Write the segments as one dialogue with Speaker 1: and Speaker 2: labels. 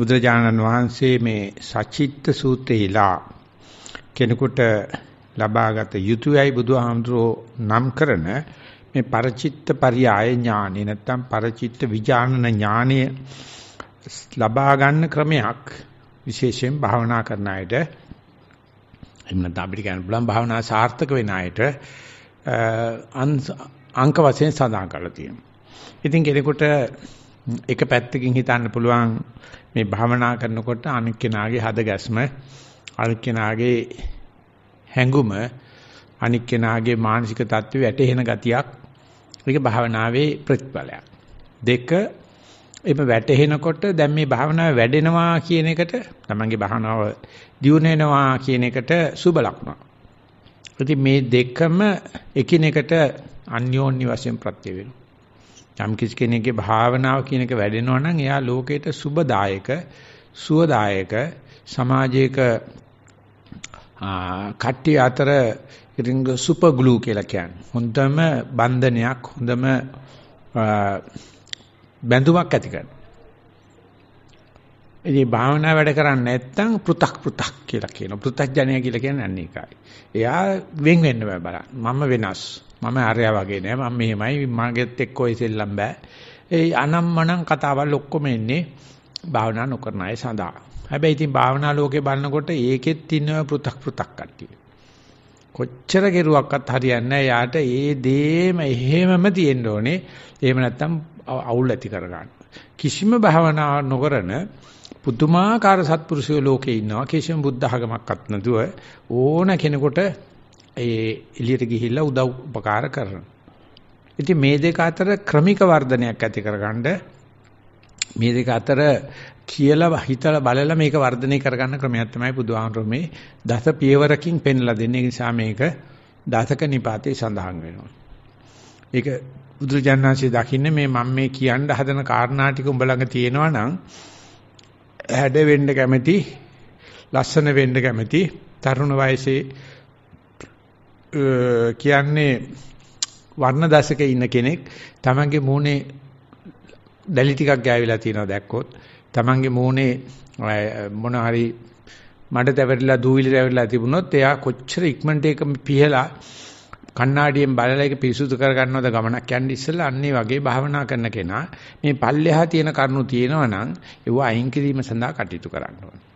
Speaker 1: බුදුරජාණන් වහන්සේ මේ සචිත්ත සූත්‍රයේලා කෙනෙකුට ලබාගත යුතුයයි බුදුහාමුදුරෝ නම් කරන මේ පරචිත්ත පරියාය ඥානෙ නැත්තම් පරචිත්ත විඥාන ඥානය ලබා ගන්න ක්‍රමයක් විශේෂයෙන් භාවනා කරන අයට එහෙම නැත්නම් අපිට කියන්න බුලම් භාවනා සාර්ථක වෙන අයට අංක වශයෙන් සඳහන් කරලා තියෙනවා. ඉතින් කෙනෙකුට එක පැත්තකින් හිතන්න පුළුවන් මේ භවනා කරනකොට අනික් කෙනාගේ හද ගැස්ම අනික් කෙනාගේ හැඟුම අනික් කෙනාගේ මානසික தত্ত্বය වැටෙන ගතියක් ඒක භවනාවේ ප්‍රතිඵලයක් දෙක එimhe වැටෙනකොට දැන් මේ භවනාව වැඩෙනවා කියන එකට තමන්ගේ භවනාව දියුනෙනවා කියන එකට සුබ ලක්ෂණ. ඉතින් මේ දෙකම එකිනෙකට අන්‍යෝන්‍ය වශයෙන් ප්‍රත්‍ය වෙනවා. යම් කිසි කෙනෙක්ගේ භාවනාව කියන එක වැඩෙනවා නම් එයා ලෝකයට සුබදායක, සුවදායක සමාජයක කට්ටිය අතර ඉතින් සුපර් ග්ලූ කියලා කියන්නේ. හොඳම බන්ධනයක්, හොඳම බැඳුමක් ඇති කරන. ඉතින් භාවනා වැඩ කරන්නේ නැත්නම් පෘ탁 පෘ탁 කියලා කියනවා. පෘ탁ජනය කියලා කියන්නේ අන්න ඒකයි. එයා වෙන් වෙන්න බෑ බලන්න. මම වෙනස්. මම ආර්යා වගේ නෑ මම මෙහෙමයි මගෙත් එක්ක ඔය සෙල්ලම් බෑ. ඒ අනම්මනම් කතාවල් ඔක්කොම එන්නේ භාවනා නොකරන අය සඳහා. හැබැයි ඉතින් භාවනා ලෝකේ බලනකොට ඒකෙත් ඉන්නව පෘ탁 පෘ탁 කට්ටිය. කොච්චර කෙරුවක්වත් හරියන්නේ යාට ඒ දේම එහෙමම තියෙන්න ඕනේ. එහෙම නැත්තම් අවුල් ඇති කරගන්න. කිසිම භවනා නොකරන පුදුමාකාර සත්පුරුෂයෝ ලෝකේ ඉන්නවා. කිසිම බුද්ධ ආගමක්වත් නැතුව ඕන කෙනෙකුට ඒ එළියට ගිහිල්ලා උදව් උපකාර කරනවා. ඉතින් මේ දෙක අතර ක්‍රමික වර්ධනයක් ඇති කරගන්න මේ දෙක අතර කියලා හිතලා බලලා මේක වර්ධනය කරගන්න ක්‍රමයක් තමයි බුදුහාමුදුරුවෝ මේ දස පියවරකින් පෙන්ලා දෙන්නේ. ඒ නිසා මේක දසක නිපාතේ සඳහන් වෙනවා. ඒක බුදුරජාණන්සේ දකින්නේ මේ මම මේ කියන්න හදන කාරණා ටික උඹ ළඟ තියෙනවා නම් හැඩ වෙන්න කැමති, ලස්සන වෙන්න කැමති, තරුණ වයසේ කියන්නේ වර්ණ දශකේ ඉන්න කෙනෙක් තමන්ගේ මූණේ දැලි ටිකක් ගෑවිලා තියෙනවා දැක්කොත් තමන්ගේ මූණේ මොන හරි මඩ තැවරිලා දූවිලි තැවරිලා තිබුණොත් එයා කොච්චර ඉක්මනට ඒක පිහලා කණ්ණාඩියෙන් බලලා ඒක පිරිසුදු කර ගන්නවද ගමනක් යන්නේ ඉස්සෙල්ලා අන්නේ වගේ භාවනා කරන කෙනා මේ පල්ලෙහා තියෙන කරුණු තියෙනවා නම් ඒව අයින් කිරීම සඳහා කටයුතු කරන්න ඕනේ.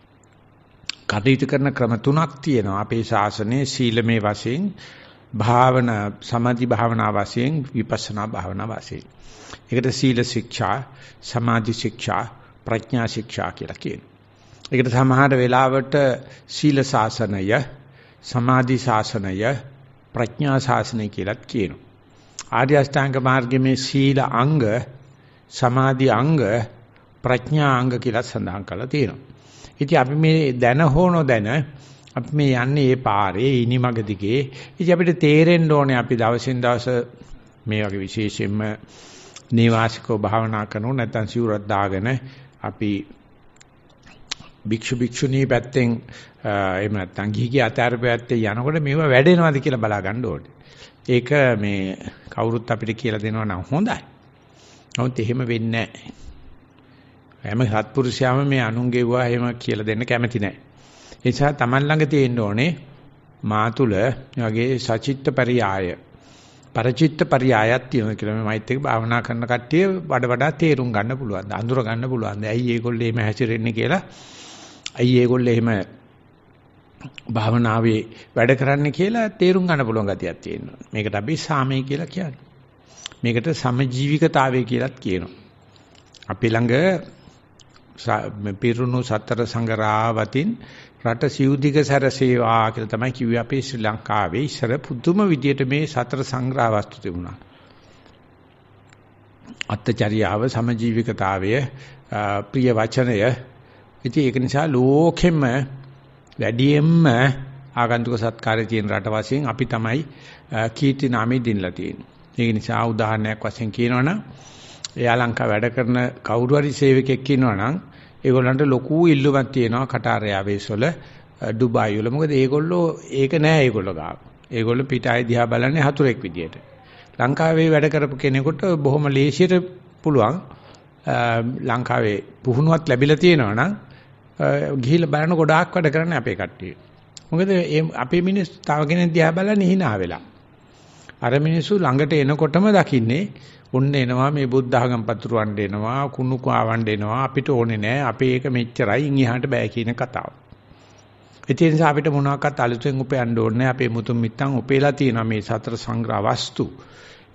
Speaker 1: කටයුතු කරන ක්‍රම තුනක් තියෙනවා. අපේ ශාසනයේ සීලමේ වශයෙන් භාවනා සමාධි භාවනා වශයෙන් විපස්සනා භාවනා වශයෙන්. ඒකට සීල ශික්ෂා, සමාධි ශික්ෂා, ප්‍රඥා ශික්ෂා කියලා කියනවා. ඒකට සමහර වෙලාවට සීල ශාසනය, සමාධි ශාසනය, ප්‍රඥා ශාසනය කියලාත් කියනවා. ආර්ය අෂ්ටාංග මාර්ගයේ මේ සීල අංග, සමාධි අංග, ප්‍රඥා අංග කියලා සඳහන් කරලා තියෙනවා. ඉතින් අපි මේ දැන හෝ දැන අපි මේ යන්නේ ඒ පාරේ ඉනිමග දිගේ. ඉතින් අපිට තේරෙන්න ඕනේ අපි දවසින් දවස මේ වගේ විශේෂයෙන්ම නේවාසිකව භාවනා කරනෝ නැත්නම් සිවුරක් දාගෙන අපි භික්ෂු භික්ෂුණී පැත්තෙන් එහෙම නැත්නම් ගිහිගේ අතාර පැත්තේ යනකොට මේව වැඩෙනවද කියලා බලා ගන්න ඕනේ. ඒක මේ කවුරුත් අපිට කියලා දෙනවා නම් හොඳයි. නමුත් එහෙම වෙන්නේ නැහැ. හැම සත්පුරුෂයාම මේ අනුන්ගේවා එහෙම කියලා දෙන්න කැමති නැහැ. ඒ නිසා Taman ළඟ තියෙන්න ඕනේ මා තුල වගේ සචිත්ත පරියාය පරචිත්ත පරියායක් තියෙනවා කියලා මේ මෛත්‍රික භාවනා කරන කට්ටිය වඩ වඩා තේරුම් ගන්න පුළුවන්. අඳුර ගන්න පුළුවන්. ඇයි මේගොල්ලෝ එහෙම හැසිරෙන්නේ කියලා. ඇයි මේගොල්ලෝ එහෙම භාවනාවේ වැඩ කරන්න කියලා තේරුම් ගන්න පුළුවන් ගතියක් තියෙනවා. මේකට අපි සාමය කියලා කියන්නේ. මේකට සමජීවිකතාවය කියලාත් කියනවා. අපි ළඟ පිරුණු සතර සංගරාවතින් රට සිවුදිග සැරසේවා කියලා තමයි කිව්වේ අපේ ශ්‍රී ලංකාවේ ඉස්සර පුදුම විදියට මේ සතර සංග්‍රහ වස්තු තිබුණා. අත්චාරියාව සමජීවිකතාවය ප්‍රිය වචනය ඉතින් ඒක නිසා ලෝකෙම වැඩියෙන්ම ආගන්තුක සත්කාරයේ තියෙන රට වශයෙන් අපි තමයි කීර්ති නාමය දිනලා තියෙන්නේ. ඒක නිසා උදාහරණයක් වශයෙන් කියනවනම් එයා ලංකාව වැඩ කරන කවුරු හරි සේවකෙක් ඉන්නවනම් ඒගොල්ලන්ට ලොකු ඉල්ලුමක් තියෙනවා කටාර් එයාවේස් වල ඩුබායි වල. මොකද ඒගොල්ලෝ ඒක නෑ ඒගොල්ලෝ ගාව. ඒගොල්ලෝ පිටායි දිහා බලන්නේ හතුරෙක් විදියට. ලංකාවේ වැඩ කරපු කෙනෙකුට බොහොම ලේසියට පුළුවන් ලංකාවේ පුහුණුවක් ලැබිලා තියෙනවා නම් ගිහිල්ලා බලන ගොඩාක් වැඩ කරන්නේ අපේ කට්ටිය. මොකද ඒ අපේ මිනිස්සු තව කෙනෙක් දිහා බලන්නේ hina වෙලා. අර මිනිස්සු ළඟට එනකොටම දකින්නේ ඔන්න එනවා මේ බුද්ධ ආගම් පතුරවන්න එනවා කුණු කාවන්න එනවා අපිට ඕනේ නෑ අපේ ඒක මෙච්චරයි ඉන් එහාට බෑ කියන කතාව. ඒ නිසා අපිට මොනවාක්වත් අලුතෙන් උපයන්න ඕනේ අපේ මුතුන් මිත්තන් උපේලා තියෙනවා මේ සතර සංග්‍රහ වස්තු.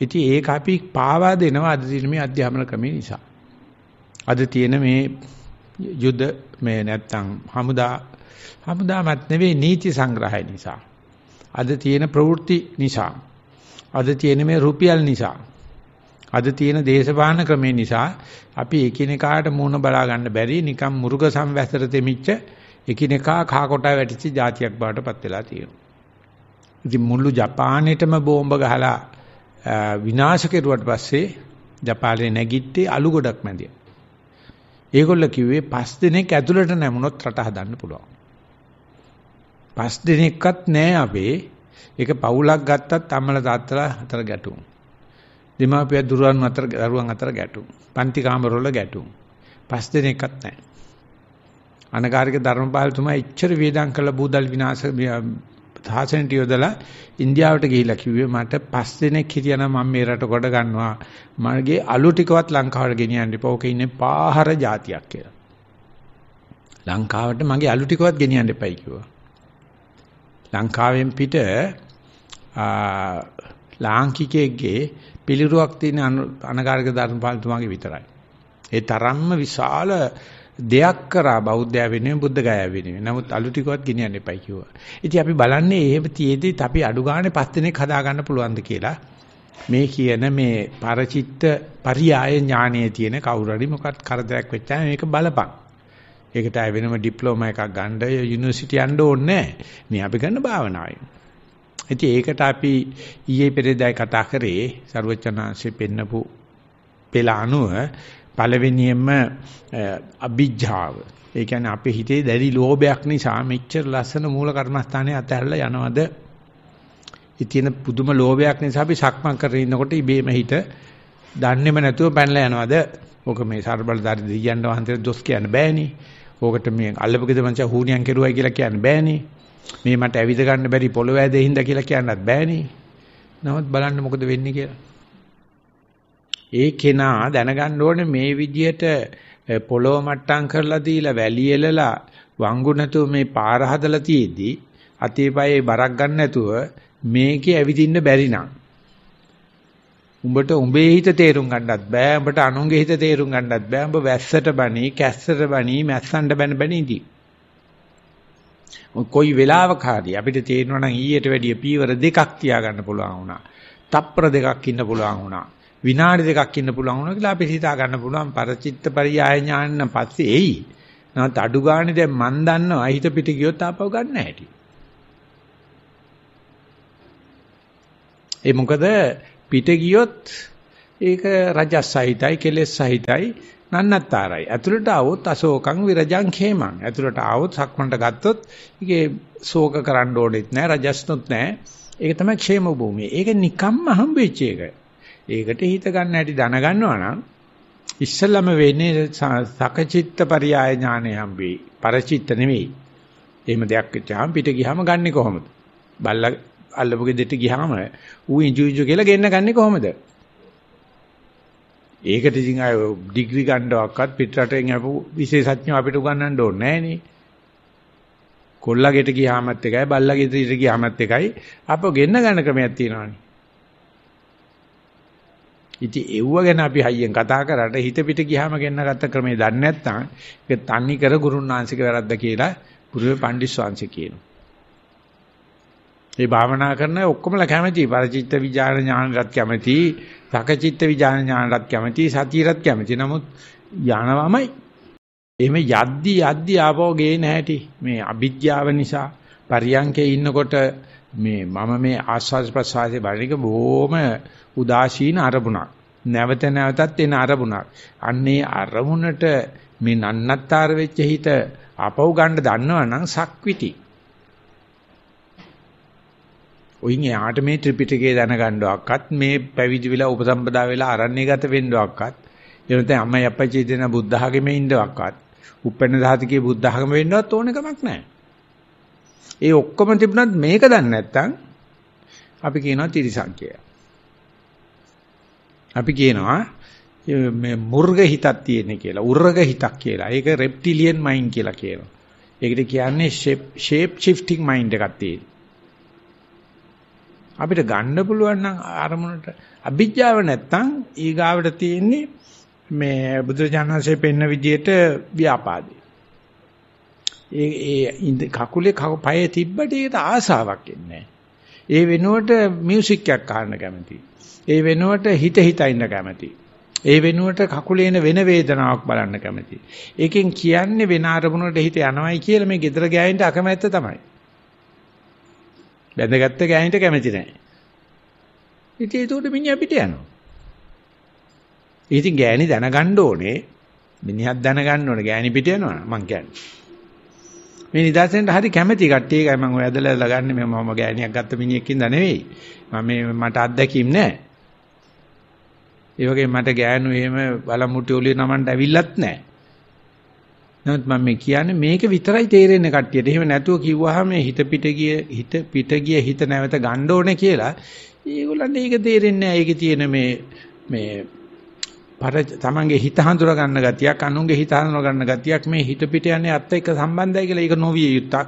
Speaker 1: ඉතින් ඒක අපි පාවා දෙනවා අද තියෙන මේ අධ්‍යාපන ක්‍රමය නිසා. අද තියෙන මේ යුද මේ නැත්තම් හමුදා හමුදාමත් නෙවෙයි නීති සංග්‍රහය නිසා. අද තියෙන ප්‍රවෘත්ති නිසා. අද තියෙන මේ රුපියල් නිසා. අද තියෙන දේශපාලන ක්‍රමේ නිසා අපි එකිනෙකාට මූණ බලා ගන්න බැරි නිකම් මුර්ග සංවැසතර දෙමිච්ච එකිනෙකා කහ කොටා වැටිච්ච જાතියක් බවට පත් වෙලා තියෙනවා. ඉතින් මුළු ජපානයේටම බෝම්බ ගහලා විනාශ කෙරුවට පස්සේ ජපානයේ නැගිට්ටේ අලු ගොඩක් මැදිය. ඒගොල්ල කිව්වේ පස් දිනක් ඇතුළට නැමුණොත් රට හදන්න පුළුවන්. පස් දිනක්වත් නෑ අපේ. ඒක පවුලක් ගත්තත් අම්මලා තාත්තලා අතර ගැටුම්. දෙමාපියන් දුරවන් අතර දරුවන් අතර ගැටුම්. පන්ති කාමරවල ගැටුම්. පස් දිනයක්වත් නැහැ. අනගාരിക ධර්මපාලතුමා ඉච්ඡර වේදම් කළ බූදල් විනාශ සාසනට යොදලා ඉන්දියාවට ගිහිලා කිව්වේ මට පස් දිනක් හිටියනම් මම මේ රට ගොඩ ගන්නවා මගේ අලු ටිකවත් ලංකාවට ගෙනියන්න එපා. ඕක ඉන්නේ පාහර జాතියක් කියලා. ලංකාවට මගේ අලු ටිකවත් ගෙනියන්න එපයි කිව්වා. ලංකාවෙන් පිට ආ ලාංකිකයෙක්ගේ පිළිරුවක් තියෙන අනගාරික ධර්මපාලතුමාගේ විතරයි. ඒ තරම්ම විශාල දෙයක් කරා බෞද්ධය වෙනුවෙන් බුද්ධ ගාය වෙනුවෙන්. නමුත් අලු ටිකවත් ගෙනියන්න එපයි කිව්වා. ඉතින් අපි බලන්නේ එහෙම තියේදීත් අපි අඩු ගානේ පස් දිනක් හදා ගන්න පුළුවන්ද කියලා. මේ කියන මේ පරචිත්ත පරියාය ඥානයේ තියෙන කවුරු හරි මොකක් කරදරයක් වෙච්චාම මේක බලපන්. ඒකට ආය වෙනම ඩිප්ලෝමා එකක් ගන්න යුනිවර්සිටි යන්න ඕනේ නැහැ. මේ අපි ගන්න භාවනාවයි. ඉතින් ඒකට අපි ඊයේ පෙරේදා කතා කරේ ਸਰවචනාංශේ පෙන්නපු පෙළ අනුව පළවෙනියෙන්ම අභිජ්ජාව. ඒ කියන්නේ අපේ හිතේ දැඩි ලෝභයක් නිසා මෙච්චර ලස්සන මූල කර්මස්ථානයේ අතහැරලා යනවද? ඉතින් පුදුම ලෝභයක් නිසා අපි සක්මන් කරගෙන ඉන්නකොට ඉබේම හිත දන්නේම නැතුව පැනලා යනවද? ඕක මේ ਸਰබලදාරි දෙවියන් වහන්සේට දොස් කියන්න බෑනේ. ඕකට මේ අල්ලපගෙද මංචා හූනියන් කෙරුවයි කියලා කියන්න බෑනේ. මේ මට ඇවිද ගන්න බැරි පොළොව ඇදෙහිඳ කියලා කියන්නත් බෑනේ. නමුත් බලන්න මොකද වෙන්නේ කියලා. ඒ කෙනා දැනගන්න ඕනේ මේ විදියට පොළොව මට්ටම් කරලා දීලා වැලි එලලා වංගුණතු මේ පාර හදලා තියේදී අතේපයේ බරක් ගන්න නැතුව මේකේ ඇවිදින්න බැරි නම් උඹට උඹේ හිත තේරුම් ගන්නත් බෑ උඹට අනුන්ගේ හිත තේරුම් ගන්නත් බෑ උඹ වැස්සට බණී කැස්සට බණී මැස්සන්ට බණ බණ ඉදී කොයි වෙලාවක හරි අපිට තේරෙනවා නම් ඊට වැඩිය පීවර දෙකක් තියාගන්න පුළුවන් වුණා. තප්පර දෙකක් ඉන්න පුළුවන් වුණා. විනාඩි දෙකක් ඉන්න පුළුවන් වුණා කියලා අපිට හිතා ගන්න පුළුවන් පරචිත්ත පරියාය ඥාන පස්සේ එයි. නැත් අඩු ගානේ දැන් මන් දන්නවා හිත පිට ගියොත් ආපහු ගන්න හැටි. ඒ මොකද පිට ගියොත් ඒක රජස් සහිතයි කෙලෙස් සහිතයි නන්නත්තාරයි. ඇතුළට આવොත් අශෝකං විරජං ඛේමං. ඇතුළට આવොත් සක්මන්ට ගත්තොත් ඒකේ ශෝක කරන්න ඕනෙත් නෑ, රජස්නුත් නෑ. ඒක තමයි ඛේම භූමිය. ඒක නිකම්ම හම්බෙච්ච එක. ඒකට හිත ගන්න හැටි දැනගන්නවා නම් ඉස්සල්ලාම වෙන්නේ සකචිත්ත පරියාය ඥානය හම්බෙයි. පරචිත්ත නෙවෙයි. එහෙම දෙයක් වෙච්චාම පිට ගියාම ගන්නෙ කොහොමද? බල්ලා අල්ලපු ගෙදෙට ගියාම ඌ ඉංජු ඉංජු කියලා ගෙන්න ගන්නෙ කොහොමද? ඒකට ඉතින් අය ඩිග්‍රී ගන්නවක්වත් පිටරටෙන් ආපු විශේෂඥයෝ අපිට උගන්වන්න ඕනේ නෑනේ. කොල්ලා ගෙට ගියාමත් එකයි බල්ලා ගෙදරට ගියාමත් එකයි අප ගෙන්න ගන්න ක්‍රමයක් තියෙනවානේ. ඉතින් ඒව ගැන අපි හයියෙන් කතා කරාට හිත පිට ගියාම ගෙන්න ගත්ත ක්‍රමේ දන්නේ නැත්නම් ඒක තන්නේ කර ගුරුන් වහන්සේගේ වැරද්ද කියලා ගුරුවේ පණ්ඩිස් වහන්සේ කියනවා. ඒ භාවනා කරන ඔක්කොමලා කැමති. පරිචිත්ත විඥාන ඥානරත් කැමති. සකචිත්ත විඥාන ඥානරත් කැමති. සතියරත් කැමති. නමුත් යනවමයි. එහෙම යද්දි යද්දි ආපෝ ගේ නැහැටි. මේ අවිද්‍යාව නිසා පරියංකේ ඉන්නකොට මේ මම මේ ආස්වාද ප්‍රසආසේ බලනික බොහොම උදාසීන අරමුණක්. නැවත නැවතත් එන අරමුණක්. අන්නේ අරමුණට මේ නන්නත්තර වෙච්ච හිත අපව ගන්න දන්නවනම් සක්විති ඔයින් එයාට මේ ත්‍රිපිටකය දැනගන්නවක්වත් මේ පැවිදි විලා උපසම්පදා වෙලා අරණ්‍ය ගත වෙන්නවක්වත් එනත අම්මයි අප්පච්චි දෙන බුද්ධ ආගමේ ඉන්නවක්වත් උපපන්න ධාතිකේ බුද්ධ ආගම වෙන්නවත් ඕන කමක් නැහැ. ඒ ඔක්කොම තිබුණත් මේක දන්නේ නැත්නම් අපි කියනවා තිරිසන් කියලා. අපි කියනවා මේ මුර්ග හිතක් තියෙන කියලා, උර්ග හිතක් කියලා. ඒක රෙප්ටිලියන් මයින්ඩ් කියලා කියනවා. ඒකට කියන්නේ ෂේප් ෂිෆ්ටිං මයින්ඩ් එකක් තියෙනවා. අපිට ගන්න පුළුවන් නම් අරමුණට අභිජ්ජාව නැත්තම් ඊගාවට තියෙන්නේ මේ බුදුජානහසේ පෙන්න විදියට ව්‍යාපාදේ. ඒ ඒ කකුලේ පය තිබ්බට ඒකට ආසාවක් එන්නේ ඒ වෙනුවට මියුසික් එකක් අහන්න කැමතියි. ඒ වෙනුවට හිත හිත ඉන්න කැමතියි. ඒ වෙනුවට කකුලේන වෙන වේදනාවක් බලන්න කැමතියි. ඒකෙන් කියන්නේ වෙන අරමුණකට හිත යනවයි කියලා මේ gedara ගෑනින්ට අකමැත්ත තමයි. බැඳගත්ත ගෑනිට කැමති නැහැ. ඉතින් ඒක උඩ මිනිහා පිට යනවා. ඉතින් ගෑණි දැනගන්න ඕනේ මිනිහත් දැනගන්න ඕනේ ගෑණි පිට යනවා මං කියන්නේ. මේ නිදර්ශනට හරි කැමැති කට්ටිය එකයි මම ඔය ඇදලා ලගන්නේ මේ මම ගෑණියක් ගත්ත මිනිහෙක්ින්ද නෙවෙයි. මම මේ මට අත්දැකීම් නැහැ. ඒ වගේ මට ගෑනු එහෙම බලමුටි ඔලිය නමන්න ඇවිල්ලත් නැහැ. නමුත් මම මේ කියන්නේ මේක විතරයි තේරෙන්නේ කට්ටියට. එහෙම නැතුව කිව්වහම හිත පිට ගිය හිත පිට ගිය හිත නැවත ගන්න ඕනේ කියලා. ඒගොල්ලන්ට ඒක තේරෙන්නේ නැහැ. ඒකේ තියෙන මේ මේ පර තමන්ගේ හිත හඳුර ගන්න ගතියක්, අනුන්ගේ හිත හඳුර ගන්න ගතියක් මේ හිත පිට යන්නේ අත් එක්ක සම්බන්ධයි කියලා ඒක නොවිය යුත්තක්.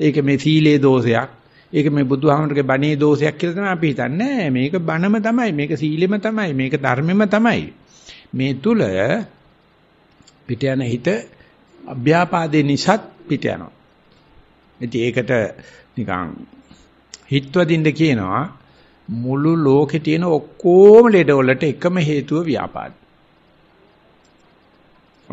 Speaker 1: ඒක මේ සීලේ දෝෂයක්. ඒක මේ බුදුහාමරගේ බණේ දෝෂයක් කියලා තමයි අපි හිතන්නේ. මේක බණම තමයි, මේක සීලෙම තමයි, මේක ධර්මෙම තමයි. මේ තුල පිට යන හිත අභ්‍යාපාදේ නිසාත් පිට යනවා. ඉතින් ඒකට නිකන් හිතවදින්න කියනවා මුළු ලෝකේ තියෙන ඔක්කොම ලෙඩ වලට එකම හේතුව ව්‍යාපාද.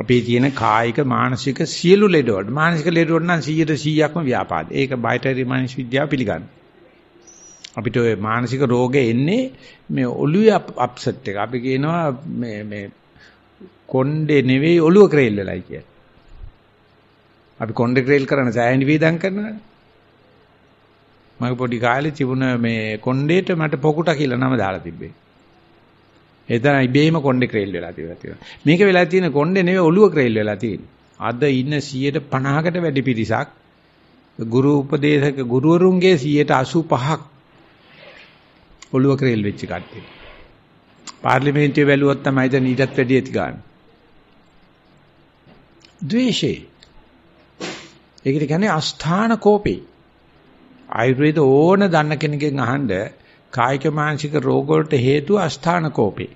Speaker 1: අපේ තියෙන කායික මානසික සියලු ලෙඩ වලට මානසික ලෙඩ වලට නම් 100%ක්ම ව්‍යාපාද. ඒක බයටරි මානසික විද්‍යාව පිළිගන්නවා. අපිට ওই මානසික රෝගේ එන්නේ මේ ඔළුවේ අප්සෙට් එක. අපි කියනවා මේ මේ කොණ්ඩේ නෙවෙයි ඔළුව ක්‍රේල් වෙලයි කියලා. අපි කොණ්ඩේ කරන සෑහෙන වේදම් කරනවා. මගේ පොඩි කාලේ තිබුණ මේ කොණ්ඩේට මට පොකුට කියලා නම දාලා තිබ්බේ. එතන ඉබේම කොණ්ඩේ ක්‍රේල් වෙලා තියෙනවා. මේක වෙලා තියෙන කොණ්ඩේ නෙවෙයි ඔළුව ක්‍රේල් වෙලා තියෙන්නේ. අද ඉන්න 150කට වැඩි පිරිසක් ගුරු උපදේශක ගුරුවරුන්ගේ 185ක් ඔළුව ක්‍රේල් වෙච්ච කට්ටිය. පාර්ලිමේන්තුවේ බැලුවොත් තමයි දැන් ඊටත් වැඩි ඇති ගන්න. ද්වේෂේ ඒකට කියන්නේ අස්ථාන කෝපේ. ආයුර්වේද ඕන දන්න කෙනකින් අහන්න කායික මානසික රෝග වලට හේතුව අස්ථාන කෝපේ.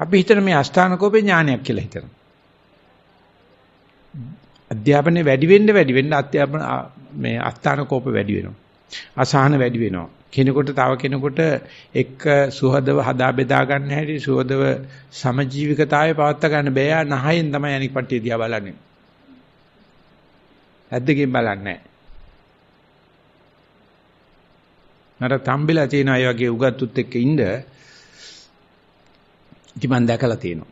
Speaker 1: අපි හිතන මේ අස්ථාන කෝපේ ඥානයක් කියලා හිතනවා. අධ්‍යාපනයේ වැඩි වෙන්න වැඩි වෙන්න අධ්‍යාපන මේ අස්ථාන කෝප වැඩි වෙනවා. අසහන වැඩි වෙනවා. කෙනෙකුට තව කෙනෙකුට එක්ක සුහදව හදා බෙදා ගන්න හැටි සුහදව සමජීවිකතාවය පවත්වා ගන්න බෑ. නහයෙන් තමයි අනික් පැත්තේ දිහා බලන්නේ. ඇද්දකින් බලන්නේ නැහැ. මට තම්බෙලා තියෙන අය වගේ උගත්තුත් එක්ක ඉන්න ඉතින් මම දැකලා තියෙනවා.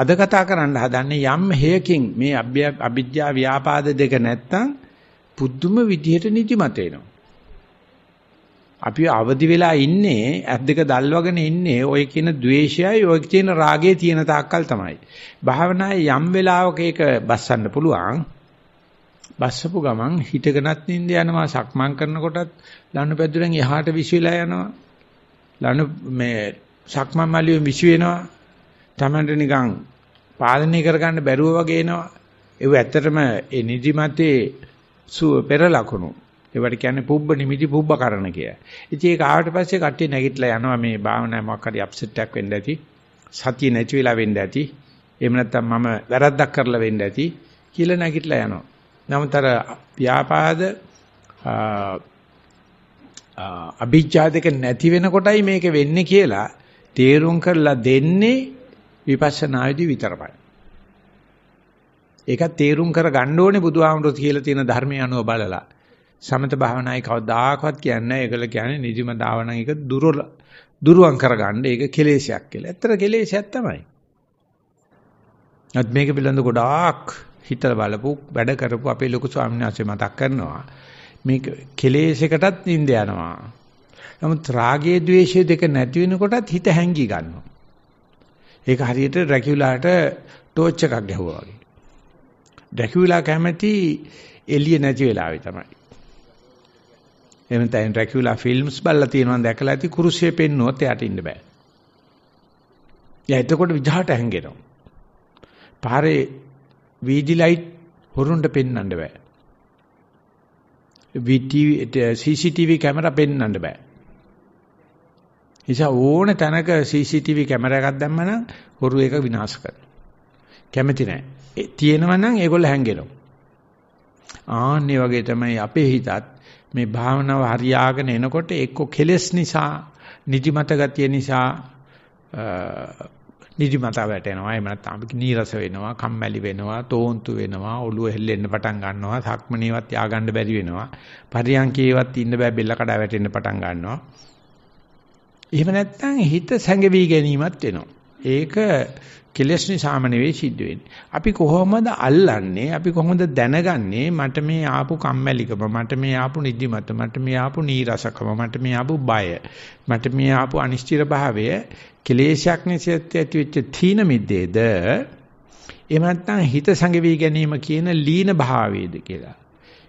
Speaker 1: අද කතා කරන්න හදන්නේ යම් හේයකින් මේ අභිජ්ජා ව්‍යාපාද දෙක නැත්තම් පුදුම විදිහට නිදිමත එනවා. අපි අවදි වෙලා ඉන්නේ ඇත් දෙක දල්වගෙන ඉන්නේ ඔය කියන द्वේෂයයි ඔය කියන රාගයේ තියෙන තාක්කල් තමයි. භාවනාවේ යම් වෙලාවක ඒක බස්සන්න පුළුවන්. බස්සපු ගමන් හිටගෙනත් නිින්ද යනවා සක්මන් කරනකොටත් ලනු පැදුරෙන් එහාට විශ්විලා යනවා ලනු මේ සක්මන් මළුවේ විශ්ව වෙනවා තමන්ට නිකන් පාලනය කරගන්න බැරුව වගේ එනවා ඒව ඇත්තටම ඒ නිදිමතේ සුව පෙර ලකුණු ඒවට කියන්නේ පුබ්බ නිමිති පුබ්බ කරන කිය. ඉතින් ඒක ආවට පස්සේ කට්ටිය නැගිටලා යනවා මේ භාවනා මොකක් හරි අප්සෙට් එකක් වෙන්න ඇති. සතිය නැති වෙලා වෙන්න ඇති. එහෙම නැත්නම් මම වැරද්දක් කරලා වෙන්න ඇති කියලා නැගිටලා යනවා. නමුතර ව්‍යාපාද අභිජ්ජාදක නැති වෙනකොටයි මේක වෙන්නේ කියලා තේරුම් කරලා දෙන්නේ විපස්සනායේදී විතරයි. ඒක තේරුම් කර ගන්න ඕනේ බුදුහාමුදුරුවෝ කියලා තියෙන ධර්මයේ අනුව බලලා. සමත භාවනායි කවදාකවත් කියන්නේ ඒකල කියන්නේ නිදිම දාවණන් එක දුරල දුරුවන් කරගන්න ඒක කෙලේශයක් කියලා. ඇත්තට කෙලේශයක් තමයි. අත් මේක පිළිබඳ ගොඩාක් හිතලා බලපු වැඩ කරපු අපේ ලොකු ස්වාමීන් වහන්සේ මතක් කරනවා මේ කෙලෙසයකටත් නිඳ යනවා. නමුත් රාගයේ ద్వේෂයේ දෙක නැති වෙනකොටත් හිත හැංගී ගන්නවා. ඒක හරියට ඩ්‍රැකියුලාට ටෝච් එකක් ගැහුවා වගේ. ඩ්‍රැකියුලා කැමති එළිය නැති වෙලාවේ තමයි. එහෙම තමයි ඩ්‍රැකියුලා ෆිල්ම්ස් බලලා තියෙනවා දැකලා ඇති කුරුසියේ පෙන්නොත් එයාට ඉන්න බෑ. එයා එතකොට විජහට හැංගෙනවා. පාරේ වීදි ලයිට් හොරුන්ට පෙන්වන්න බෑ. CCTV කැමරා පෙන්වන්න බෑ. නිසා ඕන තැනක CCTV කැමරා එකක් දැම්ම නම් හොරු එක විනාශ කරනවා. කැමති නැහැ. තියෙනවා නම් ඒගොල්ලෝ හැංගෙනවා. ආන්නේ වගේ තමයි අපේ හිතත් මේ භාවනාව හරියාගෙන එනකොට එක්ක කෙලෙස් නිසා නිදිමත ගතිය නිසා නිදිමත වැටෙනවා. එහෙම නැත්නම් නීරස වෙනවා, කම්මැලි වෙනවා, තෝන්තු වෙනවා, ඔළුව හෙල්ලෙන්න පටන් ගන්නවා, සක්මණේවත් ය아가න්න බැරි වෙනවා. පරියන්කේවත් ඉන්න බෑ බෙල්ල කඩා වැටෙන්න පටන් ගන්නවා. එහෙම නැත්නම් හිත සැඟවි ගැනීමත් වෙනවා. ඒක කෙලෙස් නිසාම නෙවෙයි සිද්ධ වෙන්නේ. අපි කොහොමද අල්ලන්නේ? අපි කොහොමද දැනගන්නේ මට මේ ආපු කම්මැලිකම, මට මේ ආපු නිදිමත, මට මේ ආපු නීරසකම, මට මේ ආපු බය, මට මේ ආපු අනිශ්චිත භාවය කෙලේශයක් නිසාත් ඇති වෙච්ච තීන මිද්දේද? එහෙම නැත්නම් හිත සංගවි ගැනීම කියන ලීන භාවයේද කියලා.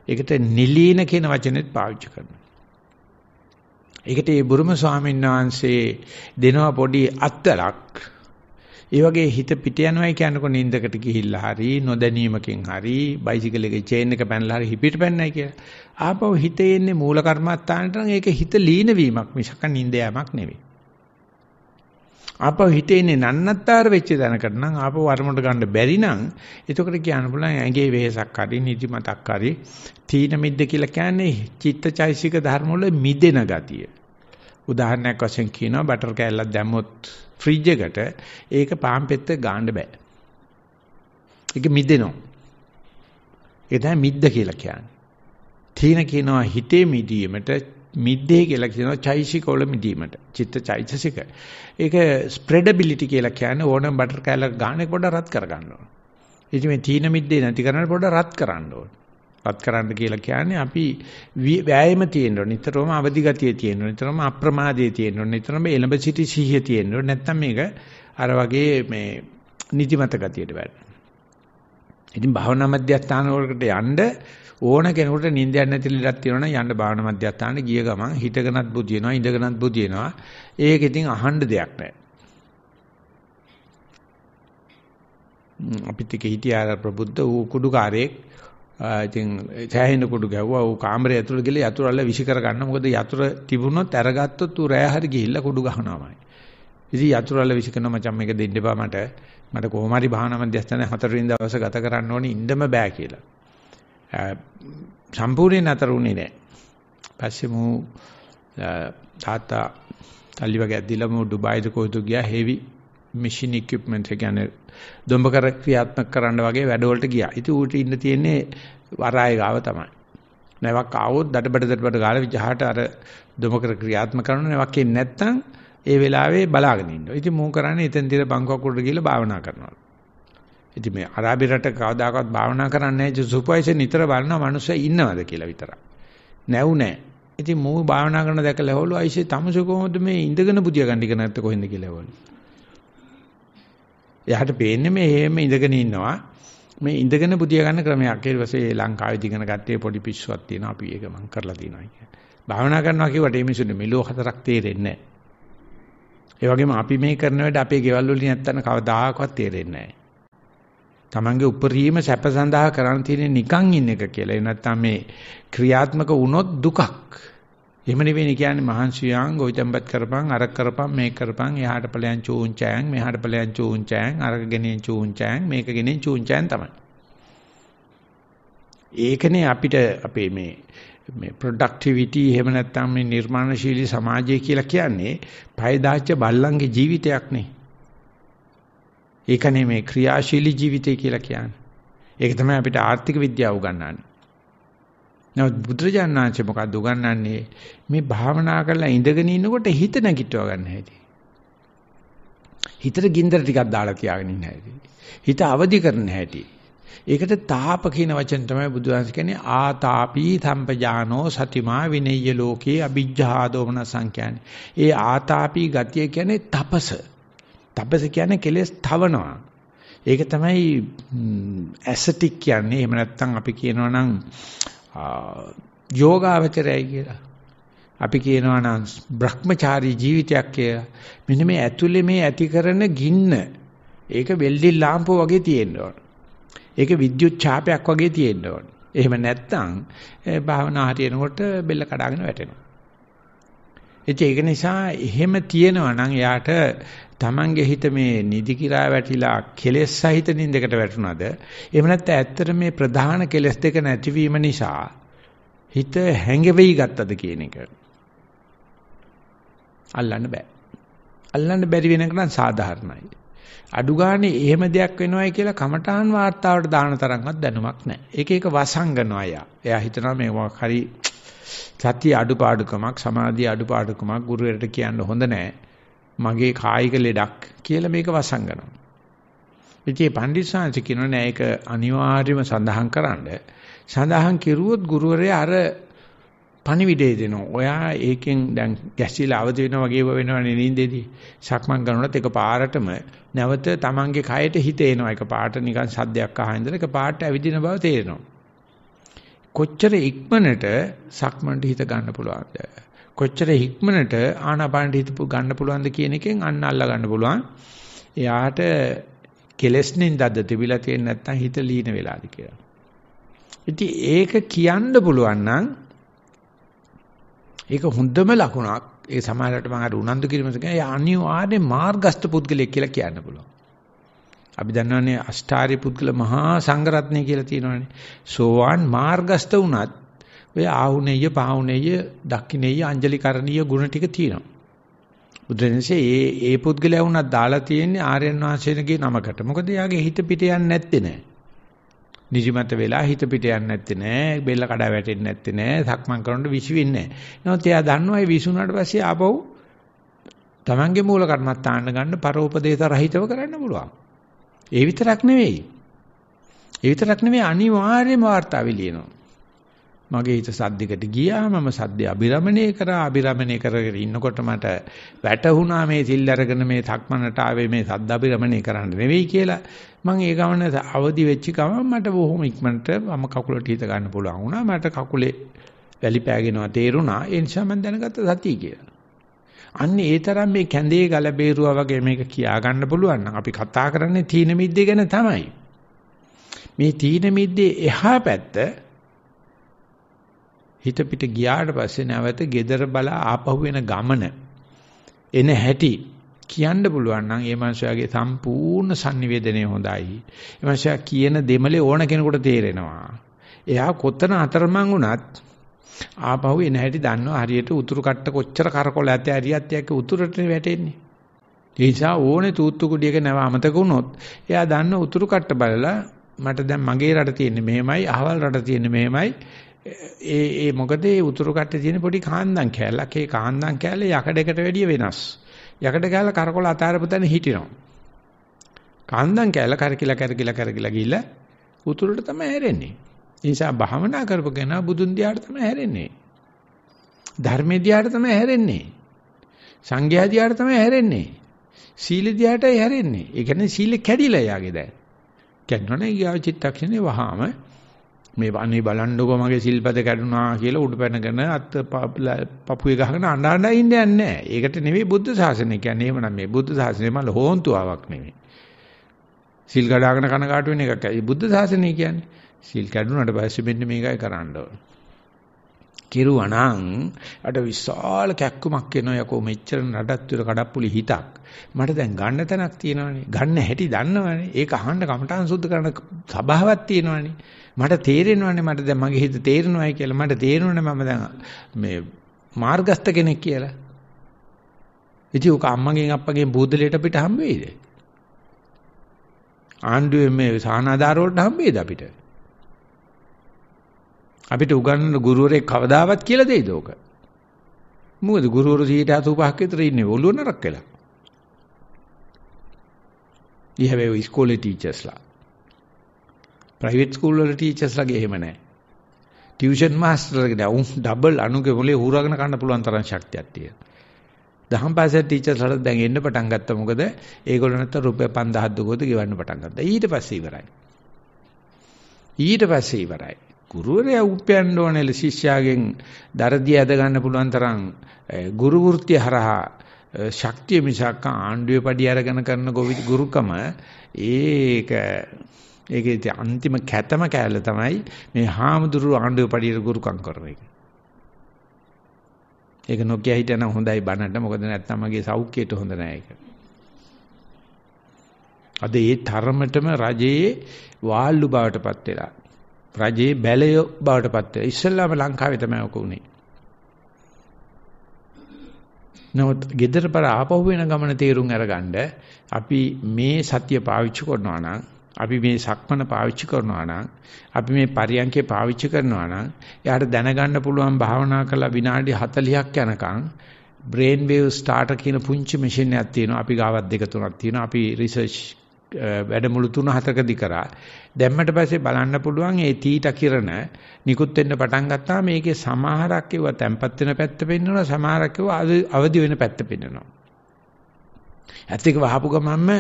Speaker 1: ඒකට නිලීන කියන වචනේත් පාවිච්චි කරනවා. ඒකට ඒ බුරුම ස්වාමීන් වහන්සේ දෙනවා පොඩි අත්තරක් ඒ වගේ හිත පිට යනවායි කියනකොට නින්දකට ගිහිල්ලා හරි නොදැනීමකින් හරි බයිසිකලෙක චේන් එක පැනලා හරි හිපිට පැන්නයි කියලා. ආපහු හිතේ එන්නේ මූල කර්මස්ථානට නම් ඒක හිත ලීන වීමක් මිසක නින්ද යamak නෙවෙයි. ආපහු හිතේ ඉන්නේ නන්නත්තර වෙච්ච දැනකට නම් ආපහු වරමුණට ගන්න බැරි නම් එතකොට කියන්න පුළුවන් ඇඟේ වෙහසක් හරි නිදිමතක් හරි තීන මිද්ද කියලා කියන්නේ චිත්තචෛසික ධර්ම වල මිදෙන ගතිය. උදාහරණයක් වශයෙන් කියනවා බටර් කෑල්ලක් දැම්මොත් ෆ්‍රිජ් එකට ඒක පාම්පෙත්ත ගාන්න බෑ. ඒක මිදෙනවා. ඒ තමයි මිද්ද කියලා කියන්නේ. තීන කියනවා හිතේ මිදීමට මිද්දේ කියලා කියනවා චෛසික වල මිදීමට. චිත්ත චෛතසික. ඒක ස්ප්‍රෙඩබිලිටි කියලා කියන්නේ ඕනම බටර් කෑල්ලක් ගන්න පොඩ රත් කර ගන්න ඕන. ඉතින් මේ තීන මිද්දේ නැති කරන්න පොඩ රත් කරන්න ඕන. පත් කරන්න කියලා කියන්නේ අපි වෑයම තියෙන්න ඕන. නිතරම අවදි ගතිය තියෙන්න ඕන. නිතරම අප්‍රමාදයේ තියෙන්න ඕන. නිතරම එළඹ සිටි සිහිය තියෙන්න ඕන. නැත්නම් මේක අර වගේ මේ නිදිමත ගතියට වැටෙනවා. ඉතින් භාවනා මධ්‍යස්ථාන වලකට යන්න ඕන කෙනෙකුට නිින්දයක් නැති ලෙඩක් තියෙනවා නම් යන්න භාවනා මධ්‍යස්ථානට ගිය ගමන් හිටගෙනත් බුදිනවා ඉඳගෙනත් බුදිනවා. ඒක ඉතින් අහන්න දෙයක් නැහැ. අපිට කිහිටියා ප්‍රබුද්ධ වූ කුඩුකාරයෙක් ඉතින් සෑහෙන කුඩු ගැව්වා ඌ කාමරේ ඇතුළට ගිහලා යතුරු අල්ල විසි කර ගන්න. මොකද යතුර තිබුණොත් අරගත්තොත් ඌ රෑ හරි ගිහිල්ලා කුඩු ගහනවාමයි. ඉතින් යතුරු අල්ල විසි කරනවා මචං මේක දෙන්න එපා මට. මට කොහොම හරි භාවනා මධ්‍යස්ථානයේ හතරවෙනි දවසේ ගත කරන්න ඕනේ ඉන්නම බෑ කියලා. සම්පූර්ණයෙන් නතර වුණේ නැහැ. පස්සේ මූ තාත්තා තල්ලි වගේ ඇද්දිලා මූ ඩුබායිද කොහෙද ගියා හේවි machine equipment එක කියන්නේ දොඹ කර ක්‍රියාත්මක කරන්න වගේ වැඩවලට ගියා. ඉතින් ඌට ඉන්න තියෙන්නේ වරාය ගාව තමයි. නැවක් ආවොත් දඩබඩ දඩබඩ ගාලා විජහාට අර දොඹ කර ක්‍රියාත්මක කරන නැවක් එන්නේ නැත්තම් ඒ වෙලාවේ බලාගෙන ඉන්නවා. ඉතින් මූ කරන්නේ එතෙන් දිර බංකුවක් උඩට ගිහලා භාවනා කරනවා. ඉතින් මේ අරාබි රට කවදාකවත් භාවනා කරන්නේ නැහැ. සුපයිසෙන් නිතර බලනවා මිනිස්සු ඉන්නවද කියලා විතරයි. නැව් නැහැ. ඉතින් මූ භාවනා කරන දැකලා හොළු අයිසේ තමසු කොහොමද මේ ඉඳගෙන බුදියා ගන්න ඉගෙන ගත්තේ කොහෙන්ද කියලා හොළු. එයාට පේන්නේ මේ හේම ඉඳගෙන ඉන්නවා. මේ ඉඳගෙන බුදිය ගන්න ක්‍රමයක්. ඊට පස්සේ ලංකාවේ දිගන ගත්තේ පොඩි පිස්සුවක් තියෙනවා. අපි ඒක මං කරලා තියෙනවා කියන්නේ. භාවනා කරනවා කිව්වට මේ මිනිස්සුන්ට මෙලෝ හතරක් තේරෙන්නේ නැහැ. ඒ වගේම අපි මේ කරන වැඩ අපේ ගෙවල් වලින් නැත්තන කවදාකවත් තේරෙන්නේ නැහැ. Tamange උපරිම සැප සඳහා කරන් තියෙන නිකන් ඉන්න එක කියලා. ඒ නැත්තම් මේ ක්‍රියාත්මක වුණොත් දුකක්. එහෙම නෙවෙයි කියන්නේ මහන්සියං ගොවිතැන්පත් කරපන් අර කරපන් මේක කරපන් එහාට ඵලයන් චූංචයන් මෙහාට ඵලයන් චූංචයන් අර ගෙනෙන් චූංචයන් මේක ගෙනෙන් චූංචයන් තමයි. ඒකනේ අපිට අපේ මේ මේ ප්‍රොඩක්ටිවිටි එහෙම නැත්නම් මේ නිර්මාණශීලී සමාජය කියලා කියන්නේ පයදාච්ච බල්ලන්ගේ ජීවිතයක් නේ. ඒකනේ මේ ක්‍රියාශීලී ජීවිතය කියලා කියන්නේ. ඒක තමයි අපිට ආර්ථික විද්‍යාව උගන්වන්නේ. නමුත් බුදුරජාණන් වහන්සේ මොකක්ද උගන්වන්නේ? මේ භාවනා කරලා ඉඳගෙන ඉන්නකොට හිත නැගිටව ගන්න හැටි. හිතට ගින්දර ටිකක් දාලා තියාගෙන ඉන්න හැටි. හිත අවදි කරන හැටි. ඒකට තාප කියන වචන තමයි බුදුහාම කියන්නේ ආතාපි සම්පජානෝ සතිමා විනෙය්‍ය ලෝකේ අ비ජ්ජා දෝමන සංඛ්‍යානි. ඒ ආතාපි ගතිය කියන්නේ තපස. තපස කියන්නේ කෙලෙස් තවනවා. ඒක තමයි ඇසටික් කියන්නේ. එහෙම නැත්නම් අපි කියනවා නම් යෝගාවචරයයි කියලා. අපි කියනවා නම් Brahmachari ජීවිතයක් කියලා. මෙන්න මේ ඇතුලේ මේ ඇති කරන ගින්න ඒක වෙල්ඩින් ලාම්පුව වගේ තියෙන්න ඕන. ඒක විද්‍යුත් ඡාපයක් වගේ තියෙන්න ඕන. එහෙම නැත්නම් භාවනා හරියනකොට බෙල්ල කඩාගෙන වැටෙනවා. ඒක නිසා එහෙම තියෙනවා නම් එයාට තමන්ගේ හිත මේ නිදි කිරා වැටිලා කෙලෙස් සහිත නින්දකට වැටුණාද එහෙම නැත්නම් ඇත්තට මේ ප්‍රධාන කෙලෙස් දෙක නැතිවීම නිසා හිත හැඟෙවි ගත්තද කියන එක අල්ලන්න බෑ අල්ලන්න බැරි වෙනකන් සාධාරණයි අඩු ගානේ එහෙම දෙයක් වෙනවයි කියලා කමඨාන් වාර්තාවට දාන තරම්වත් දැනුමක් නැහැ. ඒක ඒක වසංගනවා යා. එයා හිතනවා මේ හරි සතිය අඩුපාඩුකමක්, සමාධිය අඩුපාඩුකමක් ගුරුවරට කියන්න හොඳ නැහැ. මගේ කායික ලෙඩක් කියලා මේක වසංගනවා. ඉතින් පණ්ඩිත සාංශ කියනවා නෑ ඒක අනිවාර්යම සඳහන් කරන්න. සඳහන් කෙරුවොත් ගුරුවරයා අර පණිවිඩය දෙනවා. ඔයා ඒකෙන් දැන් ගැසිලා අවදි වෙනවා වගේ වෙනවනේ නිින්දේදී. සක්මන් කරනකොට ඒක පාරටම නැවත Tamange කයට හිත එනවා. ඒක පාට නිකන් සද්දයක් අහන ඉඳලා ඒක පාට ඇවිදින බව තේරෙනවා. කොච්චර ඉක්මනට සක්මන්ට හිත ගන්න පුළුවන්ද? කොච්චර හික්මනට ආනාපානට හිතපු ගන්න පුළුවන්ද කියන එකෙන් අන්න අල්ලා ගන්න පුළුවන්. එයාට කෙලස් නින්දද තිබිලා තියෙන්නේ නැත්නම් හිත ලීන වෙලාද කියලා. ඉතින් ඒක කියන්න පුළුවන් නම් ඒක හොඳම ලකුණක්. ඒ සමාජයට මම අර උනන්දු කිරීමස කියන්නේ අනිවාර්යෙන් මාර්ගස්ත පුද්ගලයෙක් කියලා කියන්න පුළුවන්. අපි දන්නවනේ අෂ්ටාරි පුද්ගල මහා සංඝරත්නය කියලා තියෙනවනේ. සෝවාන් මාර්ගස්ත වුණත් ඔය ආහුනේය පාහුනේය දක්ඛිනේය අංජලිකරණීය ගුණ ටික තියෙනවා. බුදුරජාණන්සේ ඒ ඒ පුද්ගලයා වුණත් දාලා තියෙන්නේ ආර්යයන් වහන්සේගේ නමකට. මොකද එයාගේ හිත පිට යන්නේ නැත්තේ නෑ. නිදිමත වෙලා හිත පිට යන්නේ නැත්තේ නෑ. බෙල්ල කඩා වැටෙන්නේ නැත්තේ නෑ. සක්මන් කරනකොට විසි වෙන්නේ නෑ. නමුත් එයා දන්නවා ඒ විසුණාට පස්සේ ආපහු තමන්ගේ මූල කර්මස්ථාන ගන්න පරෝපදේශ රහිතව කරන්න පුළුවන්. ඒ විතරක් නෙවෙයි. ඒ විතරක් නෙවෙයි අනිවාර්යම වார்த்தාවෙ ලියනවා. මගේ හිත සද්දයකට ගියා මම සද්දේ අබිරමණය කරා අබිරමණය කරගෙන ඉන්නකොට මට වැටහුණා මේ සිල් අරගෙන මේ සක්මනට ආවේ මේ සද්ද අබිරමණය කරන්න නෙවෙයි කියලා මම ඒ ගමන අවදි වෙච්ච ගමන් මට බොහොම ඉක්මනට මම කකුලට හිත ගන්න පුළුවන් වුණා මට කකුලේ වැලි පෑගෙනවා තේරුණා ඒ නිසා මම දැනගත්ත සතිය කියලා අන්න ඒ තරම් මේ කැඳේ ගල බේරුවා වගේ මේක කියා ගන්න පුළුවන් නම් අපි කතා කරන්නේ තීන මිද්දේ ගැන තමයි මේ තීන මිද්දේ එහා පැත්තේ හිත පිට ගියාට පස්සේ නැවත gedara බල ආපහු එන ගමන එන හැටි කියන්න පුළුවන් නම් ඒ මනුස්සයාගේ සම්පූර්ණ sannivedanaya හොඳයි. ඒ මනුස්සයා කියන දෙමලේ ඕන කෙනෙකුට තේරෙනවා. එයා කොතන අතරමං වුණත් ආපහු එන හැටි දන්නවා හරියට උතුරු කට්ට කොච්චර කරකොල ඇත ඇරියත් යක උතුරට වැටෙන්නේ. ඒ නිසා ඕනේ තූත්තු කුඩියක නැව අමතක වුණොත් එයා දන්න උතුරු කට්ට බලලා මට දැන් මගේ රට තියෙන්නේ මෙහෙමයි අහවල් රට තියෙන්නේ මෙහෙමයි ඒ ඒ මොකද ඒ උතුරු කට්ටේ තියෙන පොඩි කාන්දම් කෑල්ලක් ඒ කාන්දම් කෑල්ල යකඩකට වැඩිය වෙනස් යකඩ කෑල්ල කරකොල අතාරපු තැන හිටිනවා කාන්දම් කෑල්ල කරකිලා කරකිලා කරකිලා ගිහිල්ලා උතුරට තමයි හැරෙන්නේ ඒ නිසා භාවනා කරපගෙන බුදුන් දිහාට තමයි හැරෙන්නේ ධර්මයේ දිහාට තමයි හැරෙන්නේ සංඝයා දිහාට තමයි හැරෙන්නේ සීල දිහාටයි හැරෙන්නේ ඒ කියන්නේ සීල කැඩිලා යාගේ දැන් කියනවනේ ඊගාව චිත්තක්ෂණේ වහාම මේ අනේ බලන්නකෝ මගේ සිල්පද කැඩුනා කියලා උඩ පැනගෙන අත් පපුවේ ගහගෙන අඬ අඬ ඉන්නේ නැහැ. ඒකට නෙවෙයි බුද්ධ ශාසනය කියන්නේ. එහෙමනම් මේ බුද්ධ ශාසනය මල හොන්තුාවක් නෙවෙයි. සිල් කඩාගෙන කනකාට වෙන එකක්. ඒ බුද්ධ ශාසනය කියන්නේ සිල් කැඩුනට පස්සේ මෙන්න මේකයි කරන්න ඕන. කෙරුවානම් අට විශාල කැක්කමක් එනවා යකෝ මෙච්චර නඩත්තුර කඩප්පුලි හිතක් මට දැන් ගන්න තැනක් තියෙනවනේ ගන්න හැටි දන්නවනේ ඒක අහන්න කමටහන් සුද්ධ කරන සබාවක් තියෙනවනේ මට තේරෙනවනේ මට දැන් මගේ හිත තේරෙනවයි කියලා මට තේරෙනවනේ මම දැන් මේ මාර්ගස්ත කෙනෙක් කියලා. ඉතින් ඔක අම්මගෙන් අප්පගෙන් බූදලයට අපිට හම්බ වෙයිද? ආණ්ඩුවේ මේ සානාධාර වලට හම්බ වෙයිද අපිට? අපිට උගන්වන ගුරුවරයෙක් කවදාවත් කියලා දෙයිද ඕක? මොකද ගුරුවරු 185ක් විතර ඉන්නේ ඔළුව නරක් වෙලා. ඊ හැබැයි ඉස්කෝලේ ටීචර්ස්ලා. ප්‍රයිවට් ස්කූල් වල ටීචර්ස්ලාගේ එහෙම නැහැ. ටියුෂන් මාස්ටර්ලගේ නෑ. උන් ඩබල් අනුගේ මොලේ හුරාගෙන කන්න පුළුවන් තරම් ශක්තියක් තියෙනවා. දහම් පාසල් ටීචර්ස්ලාට දැන් එන්න පටන් ගත්තා. මොකද ඒගොල්ලෝ නැත්තම් රුපියල් 5000ක් දුකෝද ගෙවන්න පටන් ගත්තා. ඊට පස්සේ ඉවරයි. ඊට පස්සේ ඉවරයි. ගුරුවරයා උපයන්න ඕනේ ශිෂ්‍යයාගෙන් දරදී ඇද ගන්න පුළුවන් තරම් ගුරු වෘත්තිය හරහා ශක්තිය මිසක් ආණ්ඩුවේ පඩි අරගෙන කරන ගුරුකම ඒක ඒකේ අන්තිම කැතම කෑල්ල තමයි මේ හාමුදුරු ආණ්ඩුව පඩියට ගුරුකම් කරන එක. ඒක නොකිය හිටන හොඳයි බනට මොකද නැත්නම් මගේ සෞඛ්‍යයට හොඳ නෑ ඒක. අද ඒ තරමටම රජයේ වාල්ලු බවටපත් වෙලා රජයේ බැලය බවටපත් වෙලා ඉස්සෙල්ලාම ලංකාවේ තමයි ඔක උනේ. නමුත් gedara para ආපහු වෙන ගමන තීරුම් අරගන්න අපි මේ සත්‍ය පාවිච්චි කරනවා නම් අපි මේ සක්මන පාවිච්චි කරනවා නම් අපි මේ පරියන්කේ පාවිච්චි කරනවා නම් එයාට දැනගන්න පුළුවන් භාවනා කළා විනාඩි 40ක් යනකම් brain wave starter කියන පුංචි මැෂින් එකක් තියෙනවා. අපි ගාවත් දෙක තුනක් තියෙනවා. අපි රිසර්ච් වැඩමුළු තුන හතරකදී කරා. දැම්මට පස්සේ බලන්න පුළුවන් ඒ තීට කිරණ නිකුත් වෙන්න පටන් ගත්තා මේකේ සමහරක් ඒවා තැම්පත් වෙන පැත්ත පෙන්වනවා සමහරක් ඒවා අවදි වෙන පැත්ත පෙන්වනවා. ඇත්ත එක වහපු ගමන්ම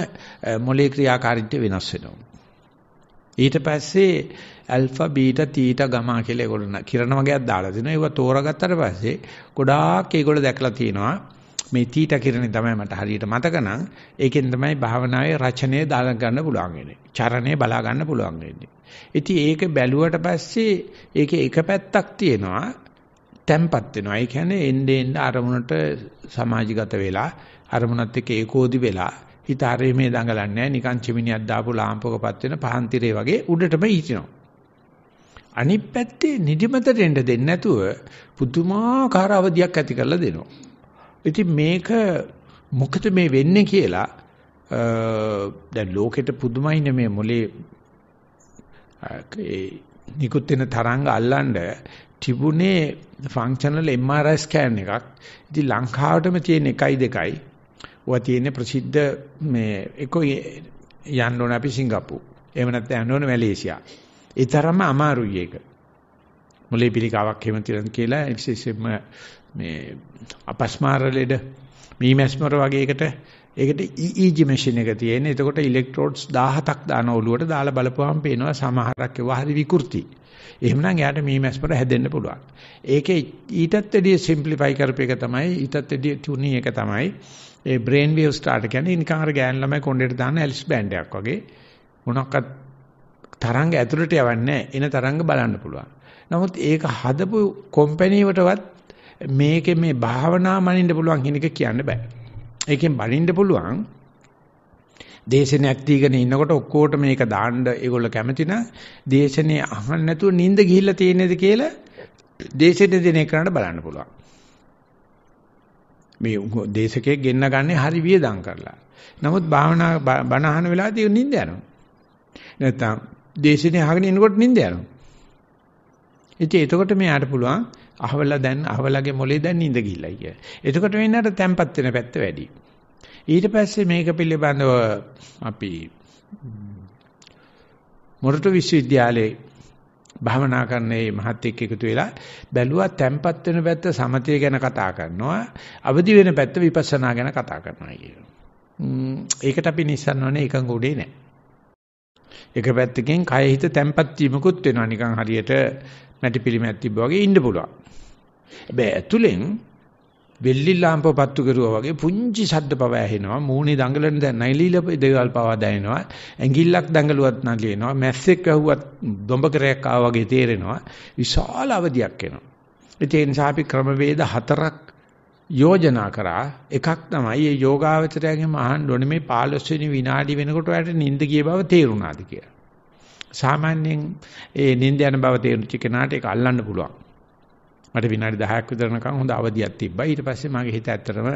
Speaker 1: මොලේ ක්‍රියාකාරීත්වය වෙනස් වෙනවා. ඊට පස්සේ ඇල්ෆා බීටා තීටා ගමා කියලා ඒගොල්ලෝ කිරණ වර්ගයක් දාලා තිනවා. ඒවා තෝරාගත්තට පස්සේ ගොඩාක් ඒගොල්ලෝ දැකලා තියෙනවා. මේ තීටා කිරණේ තමයි මට හරියට මතක නම් ඒකෙන් තමයි භාවනාවේ රචනය දාලා ගන්න පුළුවන් වෙන්නේ. චරණය බලා ගන්න පුළුවන් වෙන්නේ. ඉතින් ඒක බැලුවට පස්සේ ඒකේ එක පැත්තක් තියෙනවා තැම්පත් වෙනවා. ඒ කියන්නේ එන්නේ එන්න අරමුණට සමාජගත වෙලා අරමුණත් එක්ක ඒකෝදි වෙලා හිත හරි මේ දඟලන්නේ නැහැ නිකන් චිමිනියක් දාපු ලාම්පකපත් වෙන පහන් tire වගේ උඩටම හිටිනවා. අනිත් පැත්තේ නිදිමතට එන්න දෙන්නේ නැතුව පුදුමාකාර අවධියක් ඇති කරලා දෙනවා. ඉතින් මේක මොකද මේ වෙන්නේ කියලා දැන් ලෝකෙට පුදුමයිනේ මේ මොලේ ඒ නිකුත් වෙන තරංග අල්ලන්න තිබුණේ ෆන්ක්ෂනල් MRI ස්කෑන් එකක්. ඉතින් ලංකාවටම තියෙන 1යි 2යි ඔවා තියෙන ප්‍රසිද්ධ මේ එක යන්න ඕන අපි Singapore. එහෙම නැත්නම් යන්න ඕන මැලේසියා. ඒ තරම්ම අමාරුයි ඒක. මොලේ පිළිකාවක් එහෙම තියෙන කියලා විශේෂයෙන්ම මේ අපස්මාර ලෙඩ මීමැස්මර වගේ එකට ඒකට EEG machine එක තියෙන. එතකොට electrodes 17ක් දාන ඔලුවට දාලා බලපුවාම පේනවා සමහරක් ඒවා හරි විකෘති. එහෙමනම් එයාට මීමැස්මර හැදෙන්න පුළුවන්. ඒකේ ඊටත් වැඩිය simplify කරපු එක තමයි ඊටත් වැඩිය තුනී එක තමයි ඒ බ්‍රේන් වේව් ස්ටාර්ට් කියන්නේ නිකන් අර ගෑන් ළමයි කොණ්ඩේට දාන ඇලිස් බෑන්ඩ් එකක් වගේ මොනක්වත් තරංග ඇතුළට යවන්නේ එන තරංග බලන්න පුළුවන්. නමුත් ඒක හදපු කම්පැනිවටවත් මේකේ මේ භාවනා මනින්න පුළුවන් කියන එක කියන්න බෑ. ඒකෙන් බලින්න පුළුවන් දේශනයක් දීගෙන ඉන්නකොට ඔක්කොට මේක දාන්න ඒගොල්ල කැමති නම් දේශනේ අහන්න නැතුව නිින්ද ගිහිල්ලා තියෙනේද කියලා දේශනේ දිනේ කරන්න බලන්න පුළුවන්. මේ දේශකයෙක් ගෙන්න ගන්නේ හරි වියදම් කරලා. නමුත් භාවනා බණ අහන වෙලාවදී නිින්ද යනවා. නැත්තම් දේශනේ අහගෙන ඉනකොට නිින්ද යනවා. ඉතින් එතකොට මෙයාට පුළුවන් අහවලා දැන් අහවලාගේ මොලේ දැන් නිින්ද ගිහිල්ලා කිය. එතකොට වෙන්නට තැම්පත් වෙන පැත්ත වැඩි. ඊට පස්සේ මේක පිළිබඳව අපි මොරටු විශ්වවිද්‍යාලයේ භවනා කරන මේ මහත් එක්ක එකතු වෙලා බැලුවා තැම්පත් වෙන පැත්ත සමතය ගැන කතා කරනවා අවදි වෙන පැත්ත විපස්සනා ගැන කතා කරනවා කියනවා. ඒකට අපි නිස්සන්නවනේ එකඟ උඩේ නෑ. එක පැත්තකින් කය හිත තැම්පත් වීමකුත් වෙනවා නිකන් හරියට මැටි පිළිමයක් තිබ්බා වගේ ඉන්න පුළුවන්. හැබැයි ඇතුලෙන් බෙල්ලි ලාම්ප පත්තු කරුවා වගේ පුංචි ශබ්ද පව ඇහෙනවා මූණේ දඟලන දැන් නයිලීල දේවල් පවා දැනෙනවා ඇඟිල්ලක් දඟලුවත් නැලිනවා මැස්සෙක් වැහුවත් දොඹකරයක් ආවා වගේ තේරෙනවා විශාල අවධියක් එනවා ඒ නිසා අපි ක්‍රමවේද හතරක් යෝජනා කරා එකක් තමයි මේ යෝගාවචරයෙන් අහන්න ඕනේ මේ 15 වෙනි විනාඩි වෙනකොට ඔයාලට නිින්ද ගිය බව තේරුණාද කියලා. සාමාන්‍යයෙන් ඒ නිින්ද යන බව තේරුච්ච කෙනාට ඒක අල්ලන්න පුළුවන්. මට විනාඩි 10ක් විතර යනකම් හොඳ අවදියක් තිබ්බා. ඊට පස්සේ මගේ හිත ඇත්තටම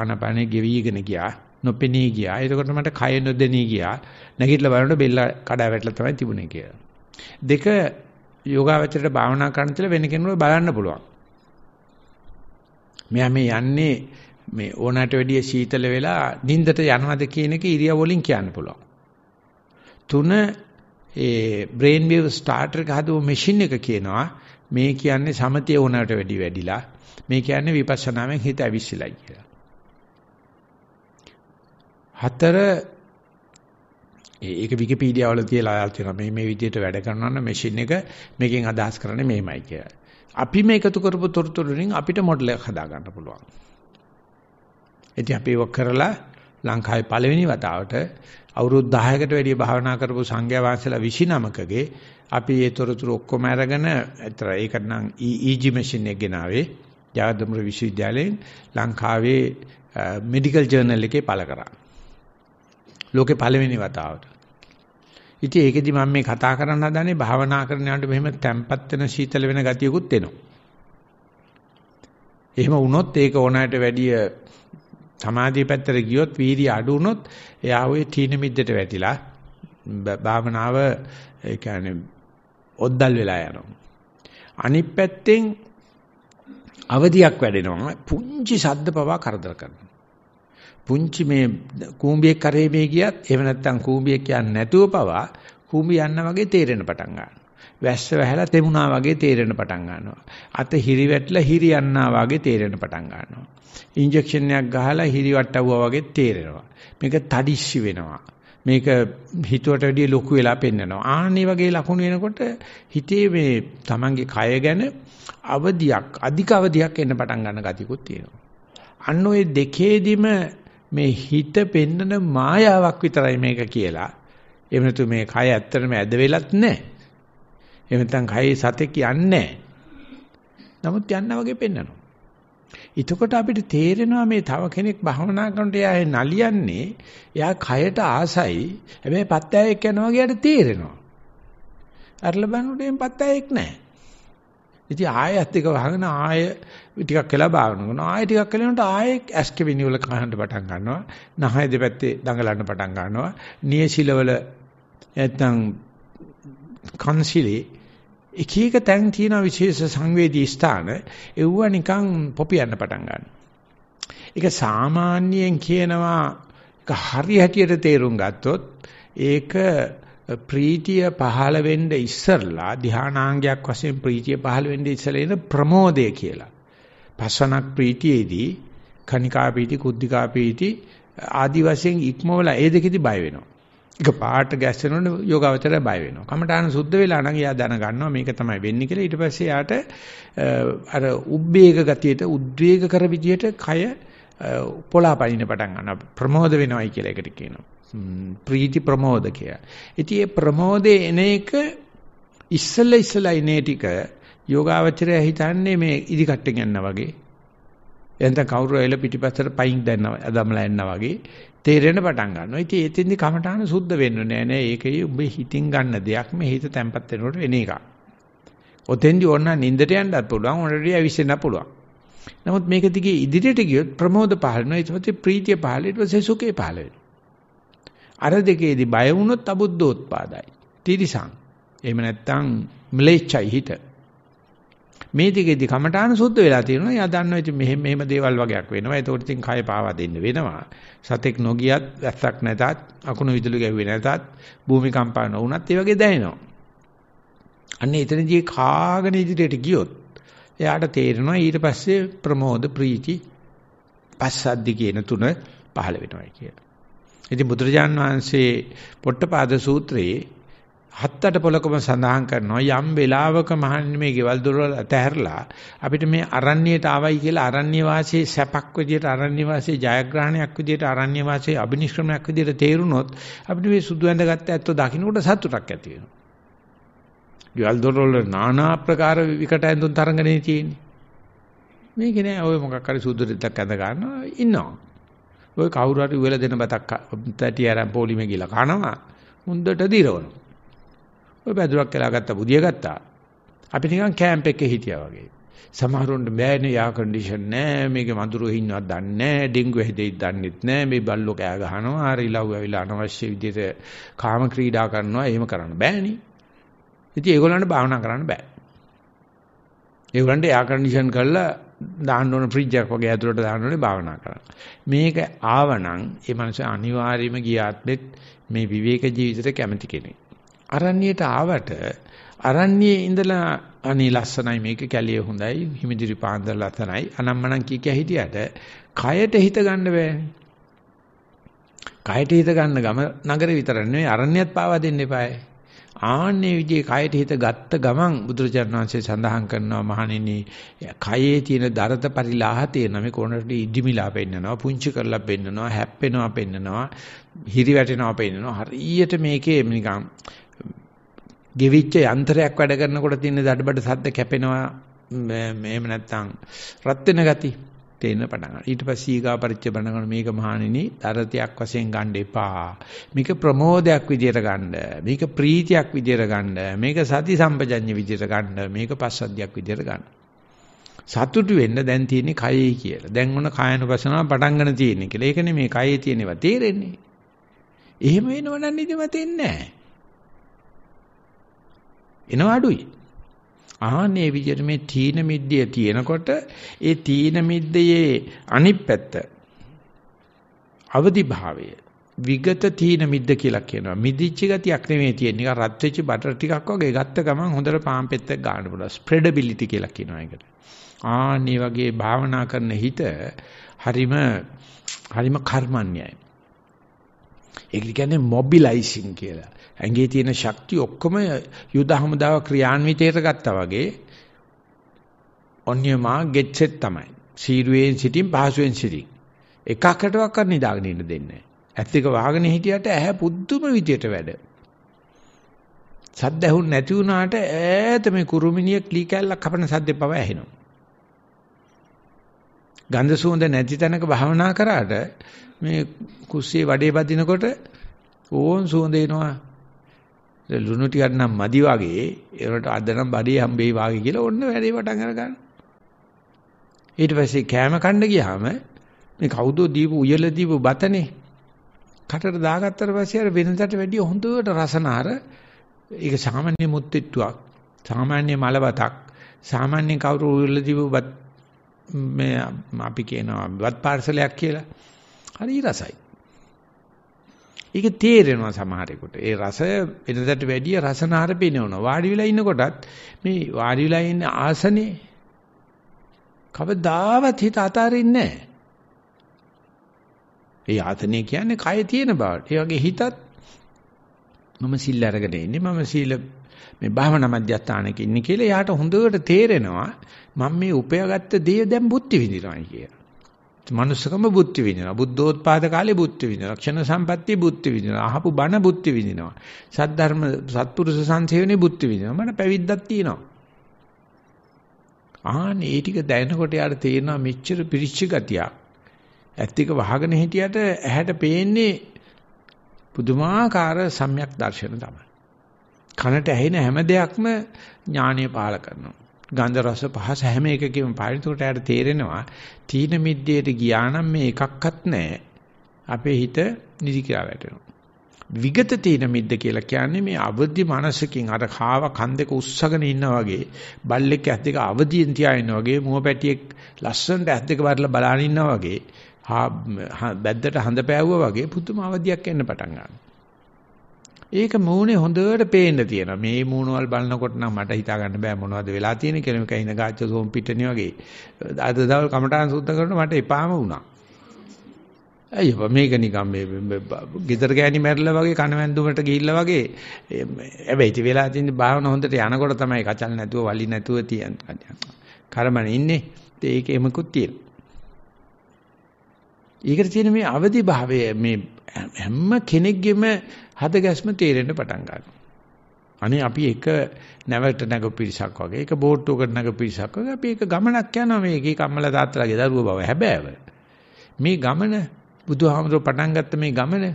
Speaker 1: ආනපානෙ ගෙවිගෙන ගියා. නොපෙනී ගියා. එතකොට මට කය නොදෙනී ගියා. නැගිටලා බලනකොට බෙල්ල කඩා වැටලා තමයි තිබුණේ කියලා. දෙක යෝගාවචරයට භාවනා කරන තුල වෙන කෙනෙකුට බලන්න පුළුවන්. මෙයා මේ යන්නේ මේ ඕනට වැඩිය සීතල වෙලා නිින්දට යනවද කියන එක ඉරියව් වලින් කියන්න පුළුවන්. තුන ඒ brain wave starter එක හදපු machine එක කියනවා මේ කියන්නේ සමතය ඕනකට වැඩි වැඩිලා මේ කියන්නේ විපස්සනාවෙන් හිත ඇවිස්සලයි කියලා. හතර ඒක විකිපීඩියා වල තියලා ආල් තියෙනවා මේ මේ විදිහට වැඩ කරනවා නම් මැෂින් එක මේකෙන් අදහස් කරන්නේ මෙහෙමයි කියලා. අපි මේ එකතු කරපු තොරතුරු වලින් අපිට මොඩල් එකක් හදා ගන්න පුළුවන්. ඉතින් අපි ඒක කරලා ලංකාවේ පළවෙනි වතාවට අවුරුදු 10කට වැඩි භාවනා කරපු සංඝයා වහන්සේලා 29කගේ අපි ඒ තොරතුරු ඔක්කොම අරගෙන අතර ඒකට නම් EEG machine එක ගෙනාවේ ජයදම්ර විශ්වවිද්‍යාලයෙන් ලංකාවේ මෙඩිකල් ජර්නල් එකේ පළ කරා. ලෝකේ පළවෙනි වතාවට. ඉතින් ඒකෙදි මම මේ කතා කරන්න හදනේ භාවනා කරන යනකොට මෙහෙම තැම්පත් වෙන සීතල වෙන ගතියකුත් එනවා. එහෙම වුණොත් ඒක ඕනෑමට වැඩිය සමාධිය පැත්තට ගියොත් වීර්ය අඩු වුණොත් එයා ওই තීන මිද්දට වැටිලා භාවනාව ඒ කියන්නේ ඔද්දල් වෙලා යනවා. අනිත් පැත්තෙන් අවදියක් වැඩෙනවා. පුංචි ශබ්ද පවා කරදර කරනවා. පුංචි මේ කූඹියක් කරේ මේ ගියත් එහෙම නැත්නම් කූඹියක් කියන්නේ නැතුව පවා කූඹි යන්න වගේ තේරෙන පටන් ගන්නවා. වැස්ස වැහැලා තෙමුණා වගේ තේරෙන පටන් ගන්නවා. අත හිරි වැටලා හිරි යන්නා වගේ තේරෙන පටන් ගන්නවා. ඉන්ජෙක්ෂන් එකක් ගහලා හිරි වට්ටවුවා වගේ තේරෙනවා. මේක තඩිස්සි වෙනවා. මේක හිතුවට වැඩිය ලොකු වෙලා පෙන්නනවා. ආන්නේ වගේ ලකුණු එනකොට හිතේ මේ Tamange කය ගැන අවදියක්, අධික අවදියක් එන්න පටන් ගන්න ගතියකුත් තියෙනවා. අන්න ওই දෙකේදිම මේ හිත පෙන්නන මායාවක් විතරයි මේක කියලා. එහෙම නැතු මේ කය ඇත්තටම ඇද වෙලත් නැහැ. එහෙම නැත්නම් කයේ සතෙක් යන්නේ නැහැ. නමුත් යන්න වගේ පෙන්නනවා. එතකොට අපිට තේරෙනවා මේ තව කෙනෙක් භවනා කරනකොට එයා නලියන්නේ එයා කයට ආසයි හැබැයි පත්තෑයෙක් යනවා කියලාට තේරෙනවා අරල බලනකොට එම් පත්තෑයෙක් නැහැ ඉතින් ආයෙත් එක වහගෙන ආයෙ ටිකක් කියලා භාවනා කරනවා ආයෙ ටිකක් කලනකොට ආයෙ ඇස්ක විනිවල කහන්න පටන් ගන්නවා නහය දෙපැත්තේ දඟලන්න පටන් ගන්නවා නියසිලවල නැත්තම් කන්සිලේ එක එක තැන් තියෙන විශේෂ සංවේදී ස්ථාන එවුව නිකන් පොපියන්න පටන් ගන්නවා. ඒක සාමාන්‍යයෙන් කියනවා ඒක හරි හැටියට තේරුම් ගත්තොත් ඒක ප්‍රීතිය පහළ වෙන්න ඉස්සරලා ධානාංගයක් වශයෙන් ප්‍රීතිය පහළ වෙන්න ඉස්සලා එන ප්‍රමෝදය කියලා. පස්සනක් ප්‍රීතියේදී කනිකා ප්‍රීති කුද්ධිකා ප්‍රීති ආදි වශයෙන් ඉක්මවලා ඒ දෙකෙදි බය වෙනවා. ඒක පාට ගැස්සෙනොත් යෝගාවචරය බය වෙනවා. කමඨාන සුද්ධ වෙලා නම් එයා දැන ගන්නවා මේක තමයි වෙන්නේ කියලා. ඊට පස්සේ එයාට අර උබ්බේක ගතියට උද්වේග කර විදියට කය පොළාපනින පටන් ගන්නවා. ප්‍රමෝද වෙනවයි කියලා ඒකට කියනවා. ප්‍රීති ප්‍රමෝද කියලා. ඉතින් මේ ප්‍රමෝදේ එන එක ඉස්සෙල්ලා ඉස්සෙල්ලා ඉනේ ටික යෝගාවචරය හිතන්නේ මේ ඉදිකට්ටෙන් යනවා වගේ එතන කවුරු ඇවිල්ලා පිටිපස්සට පයින් දැන්නවා අදම්ලා යනවා වගේ තේරෙන්න පටන් ගන්නවා. ඉතින් ඒතින්දි කමඨාන සුද්ධ වෙන්න නෑ නෑ. ඒකේ උඹ හිතින් ගන්න දෙයක් මේ හිත තැම්පත් වෙනකොට වෙන එකක්. ඔතෙන්දි ඕන නින්දට යන්නත් පුළුවන්, ඕනට ඇවිස්සෙන්න පුළුවන්. නමුත් මේක දිගේ ඉදිරියට ගියොත් ප්‍රමෝද පහළ වෙනවා. ඊට පස්සේ ප්‍රීතිය පහළ, ඊට පස්සේ සුඛේ පහළ වෙනවා. අර දෙකේදී බය වුණොත් අබුද්ධෝත්පාදයි. තිරිසං. එහෙම නැත්නම් ම්ලේච්ඡයි හිත. මේ දිගේදී කමඨාන සුද්ධ වෙලා තියෙනවා. එයා දන්නවා ඉතින් මෙහෙම මෙහෙම දේවල් වගේක් වෙනවා. ඒතකොට ඉතින් කය පාවා දෙන්න වෙනවා. සතෙක් නොගියත්, වැස්සක් නැතත්, අකුණු විදුලි ගැහුවේ නැතත්, භූමිකම්පා නොවුනත් ඒ වගේ දැනෙනවා. අන්න එතනදී කාගෙන ඉදිරියට ගියොත් එයාට තේරෙනවා ඊට පස්සේ ප්‍රමෝද ප්‍රීති පස්සද්දි කියන තුන පහළ වෙනවා කියලා. ඉතින් බුදුරජාන් වහන්සේ පොට්ටපාද සූත්‍රයේ හත්තට පොලකම සඳහන් කරනවා යම් වෙලාවක මහන්නේ මේ ගෙවල් දොරවල් අතහැරලා අපිට මේ අරණ්‍යයට ආවයි කියලා අරණ්‍ය වාසයේ සැපක් විදියට අරණ්‍ය වාසයේ ජයග්‍රහණයක් විදියට අරණ්‍ය වාසයේ අබිනිෂ්ක්‍රමයක් විදියට තේරුනොත් අපිට මේ සුදු ඇඳගත්ත ඇත්තෝ දකින්නකොට සතුටක් ඇති වෙනවා. ගෙවල් දොරවල් নানা ආකාර විකට ඇඳුම් තරංගනේ තියෙන්නේ. මේක නෑ ඔය මොකක් හරි සුදු දෙයක් ඇඳ ගන්නවා ඉන්නවා. ඔය කවුරු හරි උයලා දෙන බතක් තැටි අරන් පොලිමේ ගිහලා කනවා. මුන්දට දිරවනවා. ඔය බැදුරක් කියලා ගත්තා බුදිය ගත්තා. අපි නිකන් කැම්ප් එකේ හිටියා වගේ. සමහරුන්ට බෑනේ යා කන්ඩිෂන් නෑ මේකේ මඳුරෝ හින්නවත් දන්නේ නෑ ඩෙන්ගු හැදෙයි දන්නෙත් නෑ මේ බල්ලෝ කෑ ගහනවා ආර ඉලව් ඇවිල්ලා අනවශ්‍ය විදිහට කාම ක්‍රීඩා කරනවා එහෙම කරන්න බෑනේ. ඉතින් ඒගොල්ලන්ට භාවනා කරන්න බෑ. ඒගොල්ලන්ට යා කන්ඩිෂන් කරලා දාන්න ඕන ෆ්‍රිජ් එකක් වගේ ඇතුළට දාන්න ඕනේ භාවනා කරන්න. මේක ආවනම් ඒ මනුස්සයා අනිවාර්යයෙන්ම ගියාත්මෙත් මේ විවේක ජීවිතයට කැමති කෙනෙක්. අරණ්‍යයට ආවට අරණ්‍යයේ ඉඳලා අනේ ලස්සනයි මේක කැලිය හොඳයි හිමිදිරි පාන්දර ලස්සනයි අනම්මනම් කිය කිය හිටියට කයට හිත ගන්න බෑනේ. කයට හිත ගන්න ගම නගරේ විතර නෙවෙයි අරණ්‍යයත් පාවා දෙන්න එපායි. ආන්නේ විදිහේ කයට හිත ගත්ත ගමන් බුදුරජාණන් වහන්සේ සඳහන් කරනවා මහණෙනි කයේ තියෙන දරත පරිලාහ තියෙන මේ කොනට ඉදිමිලා පෙන්නනවා පුංචි කරලා පෙන්නනවා හැප්පෙනවා පෙන්නනවා හිරි වැටෙනවා පෙන්නනවා හරියට මේකේ නිකන් ගෙවිච්ච යන්ත්‍රයක් වැඩ කරනකොට තියෙන දඩබඩ සද්ද කැපෙනවා එහෙම නැත්නම් රත් වෙන ගති තේන්න පටන් ගන්නවා. ඊට පස්සේ ඊගා පරිච්ඡ බණගන මේක මහණෙනි තරතියක් වශයෙන් ගන්න එපා. මේක ප්‍රමෝදයක් විදියට ගන්න. මේක ප්‍රීතියක් විදියට ගන්න. මේක සති සම්පජඤ්ඤ විදියට ගන්න. මේක පස්සද්ධියක් විදියට ගන්න. සතුටු වෙන්න දැන් තියෙන්නේ කයයි කියලා. දැන් මොන කායනුපසනාව පටන් ගන්න තියෙන්නේ කියලා. ඒකනේ මේ කයේ තියෙනවා තේරෙන්නේ. එහෙම වෙනවනම් නිදිමතෙන්නේ නැහැ. එනවා අඩුයි. ආහනේ විදිහට මේ තීන මිද්දේ තියෙනකොට ඒ තීන මිද්දේ අනිත් පැත්ත අවදි භාවය විගත තීන මිද්ද කියලා කියනවා. මිදිච්ච ගතියක් නෙමෙයි තියෙන්නේ. නිකන් රත් වෙච්ච බටර් ටිකක් වගේ ගත්ත ගමන් හොඳට පාන් පෙත්තක් ගන්න පුළුවන්. ස්ප්‍රෙඩබිලිටි කියලා කියනවා ඒකට. ආහනේ වගේ භාවනා කරන හිත හරිම හරිම කර්මන්‍යයි. ඒක කියන්නේ මොබිලයිසින් කියලා. ඇඟේ තියෙන ශක්තිය ඔක්කොම යුද හමුදාව ක්‍රියාන්විතයට ගත්තා වගේ ඔන්‍යමා ගෙච්චෙත් තමයි. සීරුවෙන් සිටින් පහසුවෙන් සිටින්. එකකටවත් කර නිදාගෙන ඉන්න දෙන්නේ නැහැ. ඇත්තක වහගෙන හිටියට ඇහැ පුදුම විදියට වැඩ. සද්ද ඇහුන් නැති වුණාට ඈත මේ කුරුමිනිය ක්ලීකැල්ලක් කපන සද්දේ පව ඇහෙනවා. ගන්ධ සුවඳ නැති තැනක භාවනා කරාට මේ කුස්සියේ වඩේ බදිනකොට ඕන් සුවඳ එනවා ලුණු ටිකක් නම් මදි වගේ ඒකට අද නම් බඩේ හම්බෙයි වාගේ කියලා ඔන්න වැඩේ පටන් අර ගන්න. ඊට පස්සේ කෑම කන්න ගියාම මේ කවුදෝ දීපු උයල දීපු බතනේ කටට දාගත්තට පස්සේ අර වෙනදට වැඩිය හොඳට රසනාර ඒක සාමාන්‍ය මුත්widetildeක් සාමාන්‍ය මලබතක් සාමාන්‍ය කවුරු උයල දීපු බත් මේ අපි කියනවා බත් පාර්සලයක් කියලා. හරි රසයි. ඒක තේරෙනවා සමහරෙකුට. ඒ රස වෙනදට වැඩිය රසනාර පෙනවනවා. වාඩි වෙලා ඉන්නකොටත් මේ වාඩි වෙලා ඉන්න ආසනේ කවදාවත් හිත අතාරින්නේ නැහැ. ඒ ආතනේ කියන්නේ කය තියෙන බවට. ඒ වගේ හිතත් මම සිල් අරගෙන ඉන්නේ. මම සීල මේ භාවනා මධ්‍යස්ථානක ඉන්නේ කියලා එයාට හොඳට තේරෙනවා මම මේ උපයාගත්ත දේ දැන් බුද්ධි විඳිනවා කියලා. මනුස්සකම බුද්ධි විඳිනවා. බුද්ධෝත්පාද කාලේ බුද්ධි විඳිනවා. ක්ෂණ සම්පatti බුද්ධි විඳිනවා. අහපු බණ බුද්ධි විඳිනවා. සද්ධර්ම සත්පුරුෂ සංසේවනේ බුද්ධි විඳිනවා. මට පැවිද්දක් තියෙනවා. ආන් ඒ ටික දැනනකොට යාට තේරෙනවා මෙච්චර පිරිච්ච ගතියක්. ඇත්තික වහගෙන හිටියට ඇහැට පේන්නේ පුදුමාකාර සම්‍යක් දර්ශන තමයි. කනට ඇහෙන හැම දෙයක්ම ඥානීය පාල කරනවා. ගන්ධ රස පහස හැම එකකෙම පාරිතුකට යාට තේරෙනවා තීන මිද්දේට ගියා නම් මේ එකක්වත් නැහැ. අපේ හිත නිදි කියලා වැටෙනවා. විගත තීන මිද්ද කියලා කියන්නේ මේ අවදි මනසකින් අර කාව කන් දෙක උස්සගෙන ඉන්නා වගේ බල්ලෙක් ඇස් දෙක අවදියෙන් තියාගෙන වගේ මුවපැටියෙක් ලස්සනට ඇස් දෙක වරලා බලන ඉන්නා වගේ බැද්දට හඳ පෑවුවා වගේ පුදුම අවදියක් එන්න පටන් ගන්නවා. ඒක මූණේ හොඳට පේන්න තියෙනවා. මේ මූණවල් බලනකොට නම් මට හිතා ගන්න බෑ මොනවද වෙලා තියෙන්නේ කියලා. මේක ඉඳ ගාච්ච සෝම් පිටණි වගේ. අද දවල් කමටහන් සුද්ධ කරනකොට මට එපාම වුණා. අයියෝ මේක නිකන් මේ ගෙදර ගෑණි මැරිලා වගේ කනවැන්දුමට ගිහිල්ලා වගේ හැබැයි ඉතින් වෙලා තියෙන භාවන හොඳට යනකොට තමයි කචල් නැතුව වලි නැතුව තියන් කරමන ඉන්නේ ඒකෙමකුත් තියෙනවා ඊකට තියෙන මේ අවදි භාවය මේ හැම කෙනෙක්ගෙම හද ගැස්ම තේරෙන්න පටන් ගන්නවා. අනේ අපි එක නැවට නැග පිරිසක් වගේ එක බෝට්ටුවකට නැග පිරිසක් වගේ අපි එක ගමනක් යනවා මේකේ කම්මල තාත්තලාගේ දරුවෝ බව හැබෑව. මේ ගමන බුදුහාමුදුරුවෝ පටන් ගත්ත මේ ගමන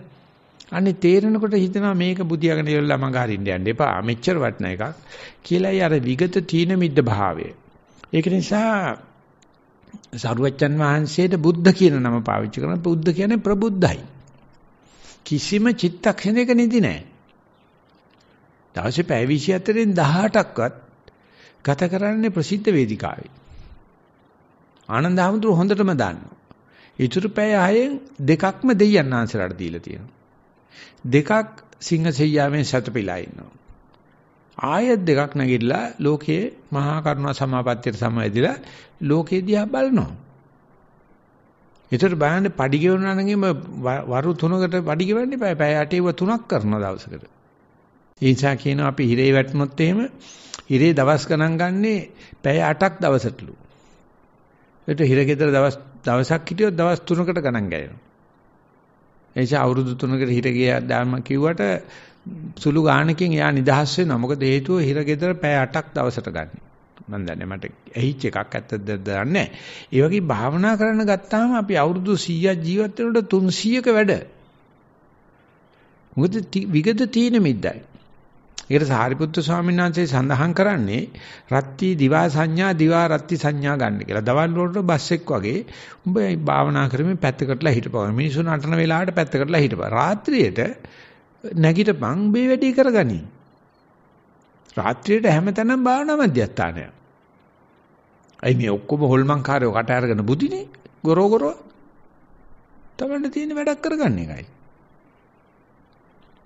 Speaker 1: අනේ තේරෙනකොට හිතනවා මේක බුදියාගෙන ඉවරලා මඟ හරින්න යන්න එපා. මෙච්චර වටන එකක් කියලායි අර විගත තීන මිද්ද භාවය. ඒක නිසා සරුවච්චන් වහන්සේට බුද්ධ කියන නම පාවිච්චි කරන බුද්ධ කියන්නේ ප්‍රබුද්ධයි. කිසිම චිත්තක්ෂණයක නිදි නැහැ. දවසේ පැය 24න් 18ක්වත් ගත කරන්නේ ප්‍රසිද්ධ වේදිකාවේ. ආනන්ද හැමතුරු හොඳටම දන්නවා. ඊටු පැය 6න් දෙකක්ම දෙයයන් ආන්සරට දීලා තියෙනවා. දෙකක් සිංහසෙයියාවෙන් සැතපීලා ඉන්නවා. ආයෙත් දෙකක් නැගිටලා ලෝකයේ මහා කරුණා සමාපත්තියට සමවැදිලා ලෝකෙ දිහා බලනවා. ඒතර බලන්න padi ගෙවන අනගෙම වරු තුනකට padi ගෙවන්න එපා. පැය 8ව තුනක් කරන දවසකට. ඒ නිසා කියනවා අපි හිරේ වැටුනොත් එහෙම හිරේ දවස් ගණන් ගන්නේ පැය 8ක් දවසටලු. ඒකට හිර ගෙදර දවස් දවසක් හිටියොත් දවස් 3කට ගණන් ගෑනවා. ඒ නිසා අවුරුදු 3කට හිර ගියා දාම කිව්වට සුළු ගාණකින් එයා නිදහස් වෙනවා. මොකද හේතුව හිර ගෙදර පැය 8ක් දවසට ගන්නේ. මම දන්නේ මට ඇහිච් එකක් ඇත්තද දන්නේ ඒ වගේ භාවනා කරන්න ගත්තාම අපි අවුරුදු 100ක් ජීවත් වෙනකොට 300ක වැඩ මොකද විගත තීන මිද්දයි ඒකට සාරිපුත්තු ස්වාමීන් වහන්සේ සඳහන් කරන්නේ රත්ති දිවා සංඥා දිවා රත්ති සංඥා ගන්න කියලා. දවල් වලට බස් එක් වගේ උඹ භාවනා කරමින් පැත්තකටලා හිටපන්. මිනිසුන් අටන වෙලාවට පැත්තකටලා හිටපන්. රාත්‍රියේට නැගිටපන් මේ වැඩේ කරගනි. රාත්‍රියට හැමතැනම භාවනා මධ්‍යස්ථානය. අයි මේ ඔක්කොම හොල්මන් කාරයෝ කට අරගෙන බුදිනේ ගොරෝගොරව. තමන්න තියෙන වැඩක් කරගන්න එකයි.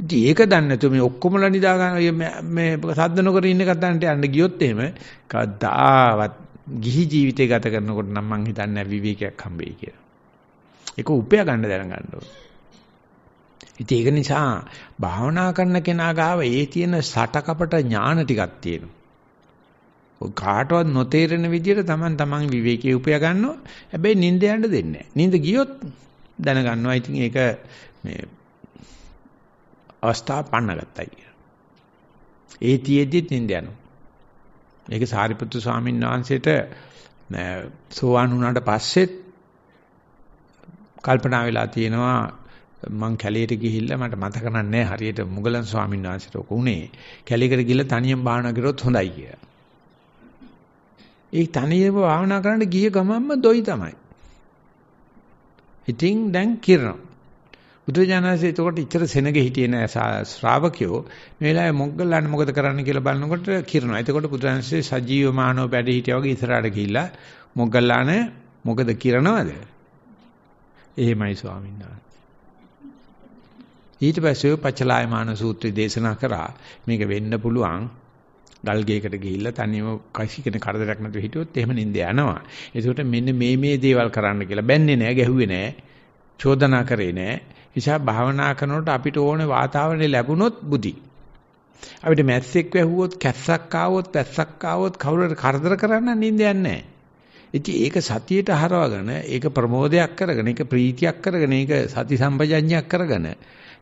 Speaker 1: ඉතින් ඒක දන්නේ නැතුව මේ ඔක්කොමලා නිදා ගන්න මේ සද්ද නොකර ඉන්න එකක් දැනට යන්න ගියොත් එහෙම කවදාවත් ගිහි ජීවිතය ගත කරනකොට නම් මං හිතන්නේ විවේකයක් හම්බෙයි කියලා. ඒක උපය ගන්න දැනගන්න ඕනේ. ඉතින් ඒක නිසා භාවනා කරන කෙනා ගාව ඒ තියෙන සටකපට ඥාන ටිකක් තියෙනවා. කාටවත් නොතේරෙන විදිහට Taman Taman විවේකී උපය ගන්නවා. හැබැයි නිින්ද යන්න දෙන්නේ නැහැ. නිින්ද ගියොත් දැනගන්නවා. ඉතින් ඒක මේ අවස්ථාව පන්නගත්තයි කියලා. ඒ තියේදිත් නිින්ද යනවා. ඒක සාරිපුත්තු ස්වාමීන් වහන්සේට සෝවාන් වුණාට පස්සෙත් කල්පනා වෙලා තියෙනවා මං කැලේට ගිහිල්ලා මට මතක නැහැ හරියට මුගලන් ස්වාමීන් වහන්සේට ඔක උනේ කැලේකට ගිහිල්ලා තනියම භාවනා කරොත් හොඳයි කියලා. ඒ තනියම භාවනා කරන්න ගිය ගමන්ම දොයි තමයි. ඉතින් දැන් කිරන. බුදුජානසී එතකොට ඉතර සෙනගේ හිටියේ නෑ ශ්‍රාවකයෝ මේ වෙලාවේ මොග්ගල්ලාන මොකද කරන්න කියලා බලනකොට කිරනවා. එතකොට බුදුජානසී සජීව මානව වැඩ හිටියා වගේ ඉස්සරහට ගිහිල්ලා මොග්ගල්ලාන මොකද කිරනවද? එහෙමයි ස්වාමීන් වහන්සේ. ඊට පස්සේ පච්චලායමාන සූත්‍රය දේශනා කරා. මේක වෙන්න පුළුවන්. ගල් ගේකට ගිහිල්ලා තනියම කිසි කෙනෙක් කරදරයක් නැතුව හිටියොත් එහෙම නිින්ද යනවා. ඒකට මෙන්න මේ මේ දේවල් කරන්න කියලා බැන්නේ නෑ, ගැහුවේ නෑ, චෝදනා කරේ නෑ. නිසා භාවනා කරනකොට අපිට ඕනේ වාතාවරණය ලැබුණොත් බුද්ධි. අපිට මැස්සෙක් වැහුවොත්, කැස්සක් ආවොත්, පැස්සක් ආවොත් කවුරුහරි කරදර කරන්න නිින්ද යන්නේ ඉතින් ඒක සතියට හරවගෙන, ඒක ප්‍රමෝදයක් කරගෙන, ඒක ප්‍රීතියක් කරගෙන, ඒක සති සම්පජඤ්ඤයක් කරගෙන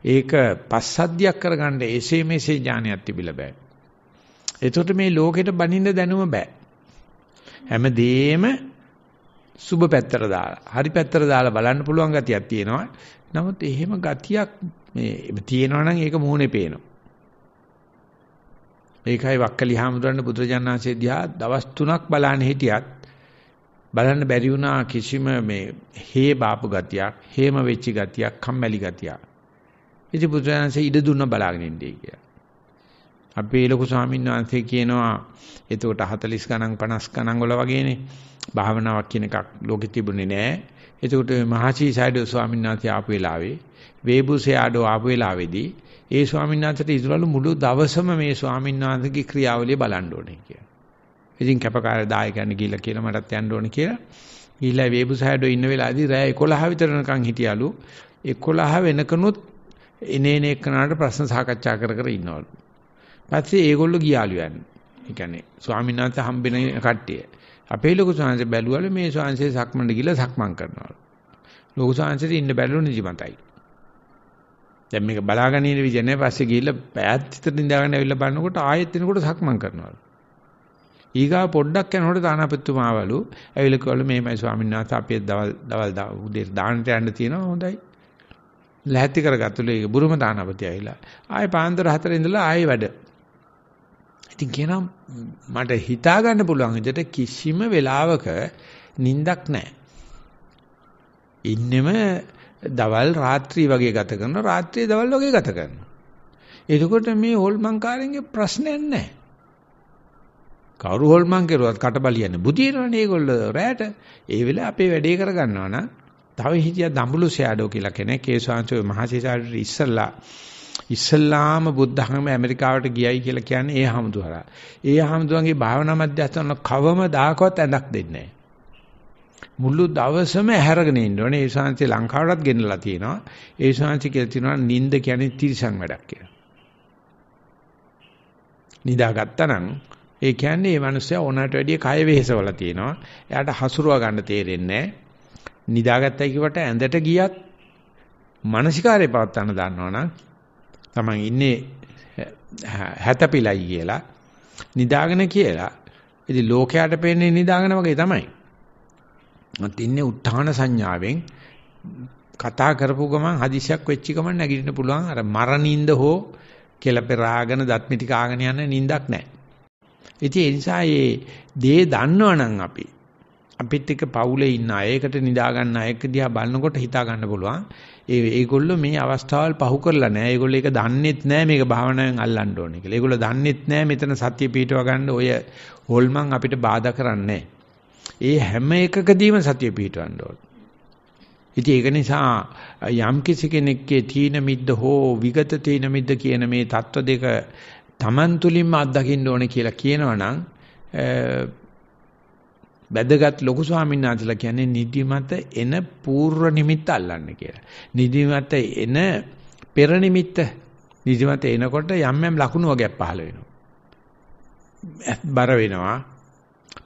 Speaker 1: ඒක පස්සද්ධියක් කරගන්න එසේ මෙසේ ඥානයක් තිබිලා බෑ. එතකොට මේ ලෝකෙට බනින්න දැනුම බෑ. හැමදේම සුබ පැත්තට දාලා, හරි පැත්තට දාලා බලන්න පුළුවන් ගතියක් තියෙනවා. නමුත් එහෙම ගතියක් මේ තියෙනවා නම් ඒක මෝහනේ පේනවා. ඒකයි වක්කලි හාමුදුරන් බුදුරජාණන්සේ දිහා දවස් 3ක් බලන්න හිටියත් බලන්න බැරි වුණා කිසිම මේ හේ බාපු ගතියක්, හේම වෙච්ච ගතියක්, කම්මැලි ගතියක්. ඉතින් බුදුරජාණන්සේ ඉඩ දුන්න බලාගෙන ඉන්නේ කියලා. අපේ ලොකු ස්වාමීන් වහන්සේ කියනවා එතකොට 40 ගණන් 50 ගණන් වල වගේනේ භාවනාවක් කියන එකක් ලෝකෙ තිබුණේ නෑ. එතකොට මහසී සයිඩෝ ස්වාමීන් වහන්සේ ආපු වෙලාවේ වේබුසයාඩෝ ආපු වෙලාවේදී ඒ ස්වාමීන් වහන්සේට ඉස්රාලු මුළු දවසම මේ ස්වාමීන් වහන්සේගේ ක්‍රියාවලිය බලන්න ඕනේ කියලා. ඉතින් කැපකාර දායකයන් ගිහිල්ලා කියලා මටත් යන්න ඕනේ කියලා. ගිහිල්ලා වේබුසයාඩෝ ඉන්න වෙලාවේදී රෑ 11 විතරනකම් හිටියලු 11 වෙනකනුත් එනේන එක්කනට ප්‍රශ්න සාකච්ඡා කර කර ඉන්නවලු. පස්සේ ඒගොල්ලෝ ගියාලු යන්නේ. ඒ කියන්නේ ස්වාමීන් වහන්සේ හම්බෙන කට්ටිය. අපේ ලොකු ස්වාමීන් වහන්සේ බැලුවලු මේ ස්වාමීන් වහන්සේ සක්මණට ගිහලා සක්මන් කරනවලු. ලොකු ස්වාමීන් වහන්සේ ඉන්න බැලුව නිදිමතයි. දැන් මේක බලාගෙන ඉන්න විදිහ නැහැ. පස්සේ ගිහලා පෑත් විතර නිදාගෙන ඇවිල්ලා බලනකොට ආයෙත් එනකොට සක්මන් කරනවලු. ඊගා පොඩ්ඩක් යනකොට තානාපතිතුමා ආවලු. ඇවිල්ලා කිව්වලු මේමයි ස්වාමීන් වහන්සේ අපේ දවල් දවල් උදේ දාන්නට යන්න තියෙනවා. හොඳයි. ලැහැත්ති කරගත්තුලු ඒක බුරුම දානපති ඇවිල්ලා. ආයේ පාන්දර හතර ඉඳලා ආයේ වැඩ. ඉතින් කියනවා මට හිතා ගන්න පුළුවන් විදිහට කිසිම වෙලාවක නිින්දක් නැහැ. ඉන්නෙම දවල් රාත්‍රී වගේ ගත කරනවා රාත්‍රියේ දවල් වගේ ගත කරනවා. එතකොට මේ හොල්මන් කාරෙන්ගේ ප්‍රශ්නයක් නැහැ. කවුරු හොල්මන් කරුවත් කටබලියන්නේ බුදිනවනේ ඒගොල්ලෝ රැට ඒ වෙලාව අපේ වැඩේ කරගන්නවා නම් තව හිටියා දඹුලු ෂැඩෝ කියලා කෙනෙක්. ඒ ශාංශෝ මහසීසාරට ඉස්සල්ලා ඉස්සල්ලාම බුද්ධ ධර්ම ඇමරිකාවට ගියයි කියලා කියන්නේ ඒ හමුදුවරා. ඒ හමුදුවන්ගේ භාවනා මධ්‍යස්ථාන කවම දාකවත් ඇඳක් දෙන්නේ මුළු දවසම ඇහැරගෙන ඉන්න ඕනේ. ඒ ශාංශේ ලංකාවටත් ගෙනලා තියෙනවා. ඒ ශාංශි කියලා තියෙනවා නිින්ද කියන්නේ තිරිසන් වැඩක් කියලා. නිදාගත්තා නම් ඒ කියන්නේ මේ මිනිස්සයා ඕනට වැඩිය කය වෙහෙසවල තියෙනවා. එයාට හසුරුවා ගන්න තේරෙන්නේ නැහැ. නිදාගත්තයි කිව්වට ඇඳට ගියත් මානසිකාරේ පවත් ගන්න දන්නවනම් තමන් ඉන්නේ හැතපිලයි කියලා නිදාගෙන කියලා. ඉතින් ලෝකයට පේන්නේ නිදාගෙන වගේ තමයි. මත් ඉන්නේ උත්හාන සංඥාවෙන් කතා කරපු ගමන් හදිසියක් වෙච්ච ගමන් නැගිටින්න පුළුවන් අර මරණින්ද හෝ කියලා පෙරාගෙන දත්මිටි කාගෙන යන නිින්දක් නැහැ. ඉතින් ඒ නිසා මේ දේ දන්නවනම් අපි අපිත් එක්ක පවුලේ ඉන්න අය ඒකට නිදා ගන්න අය එක්ක දිහා බලනකොට හිතා ගන්න පුළුවන් ඒ ඒගොල්ලෝ මේ අවස්ථාවල් පහු කරලා නැහැ ඒගොල්ලෝ ඒක දන්නෙත් නැහැ මේක භාවනාවෙන් අල්ලන්න ඕනේ කියලා. ඒගොල්ලෝ දන්නෙත් නැහැ මෙතන සත්‍ය පිටව ගන්න ඔය හොල්මන් අපිට බාධා කරන්නේ ඒ හැම එකකදීම සත්‍ය පිටවන්න ඕනේ. ඉතින් ඒක නිසා යම් කිසි කෙනෙක්ගේ තීන මිද්ද හෝ විගත තීන මිද්ද කියන මේ தত্ত্ব දෙක Taman තුලින්ම අත්දකින්න ඕනේ කියලා කියනවනම් වැදගත් ලොකු ස්වාමීන් වහන්සේලා කියන්නේ නිදිමත එන పూర్ව නිමිත්ත අල්ලන්න කියලා. නිදිමත එන පෙර නිමිත්ත නිදිමත එනකොට යම් යම් ලකුණු වගේක් පහළ වෙනවා. බර වෙනවා.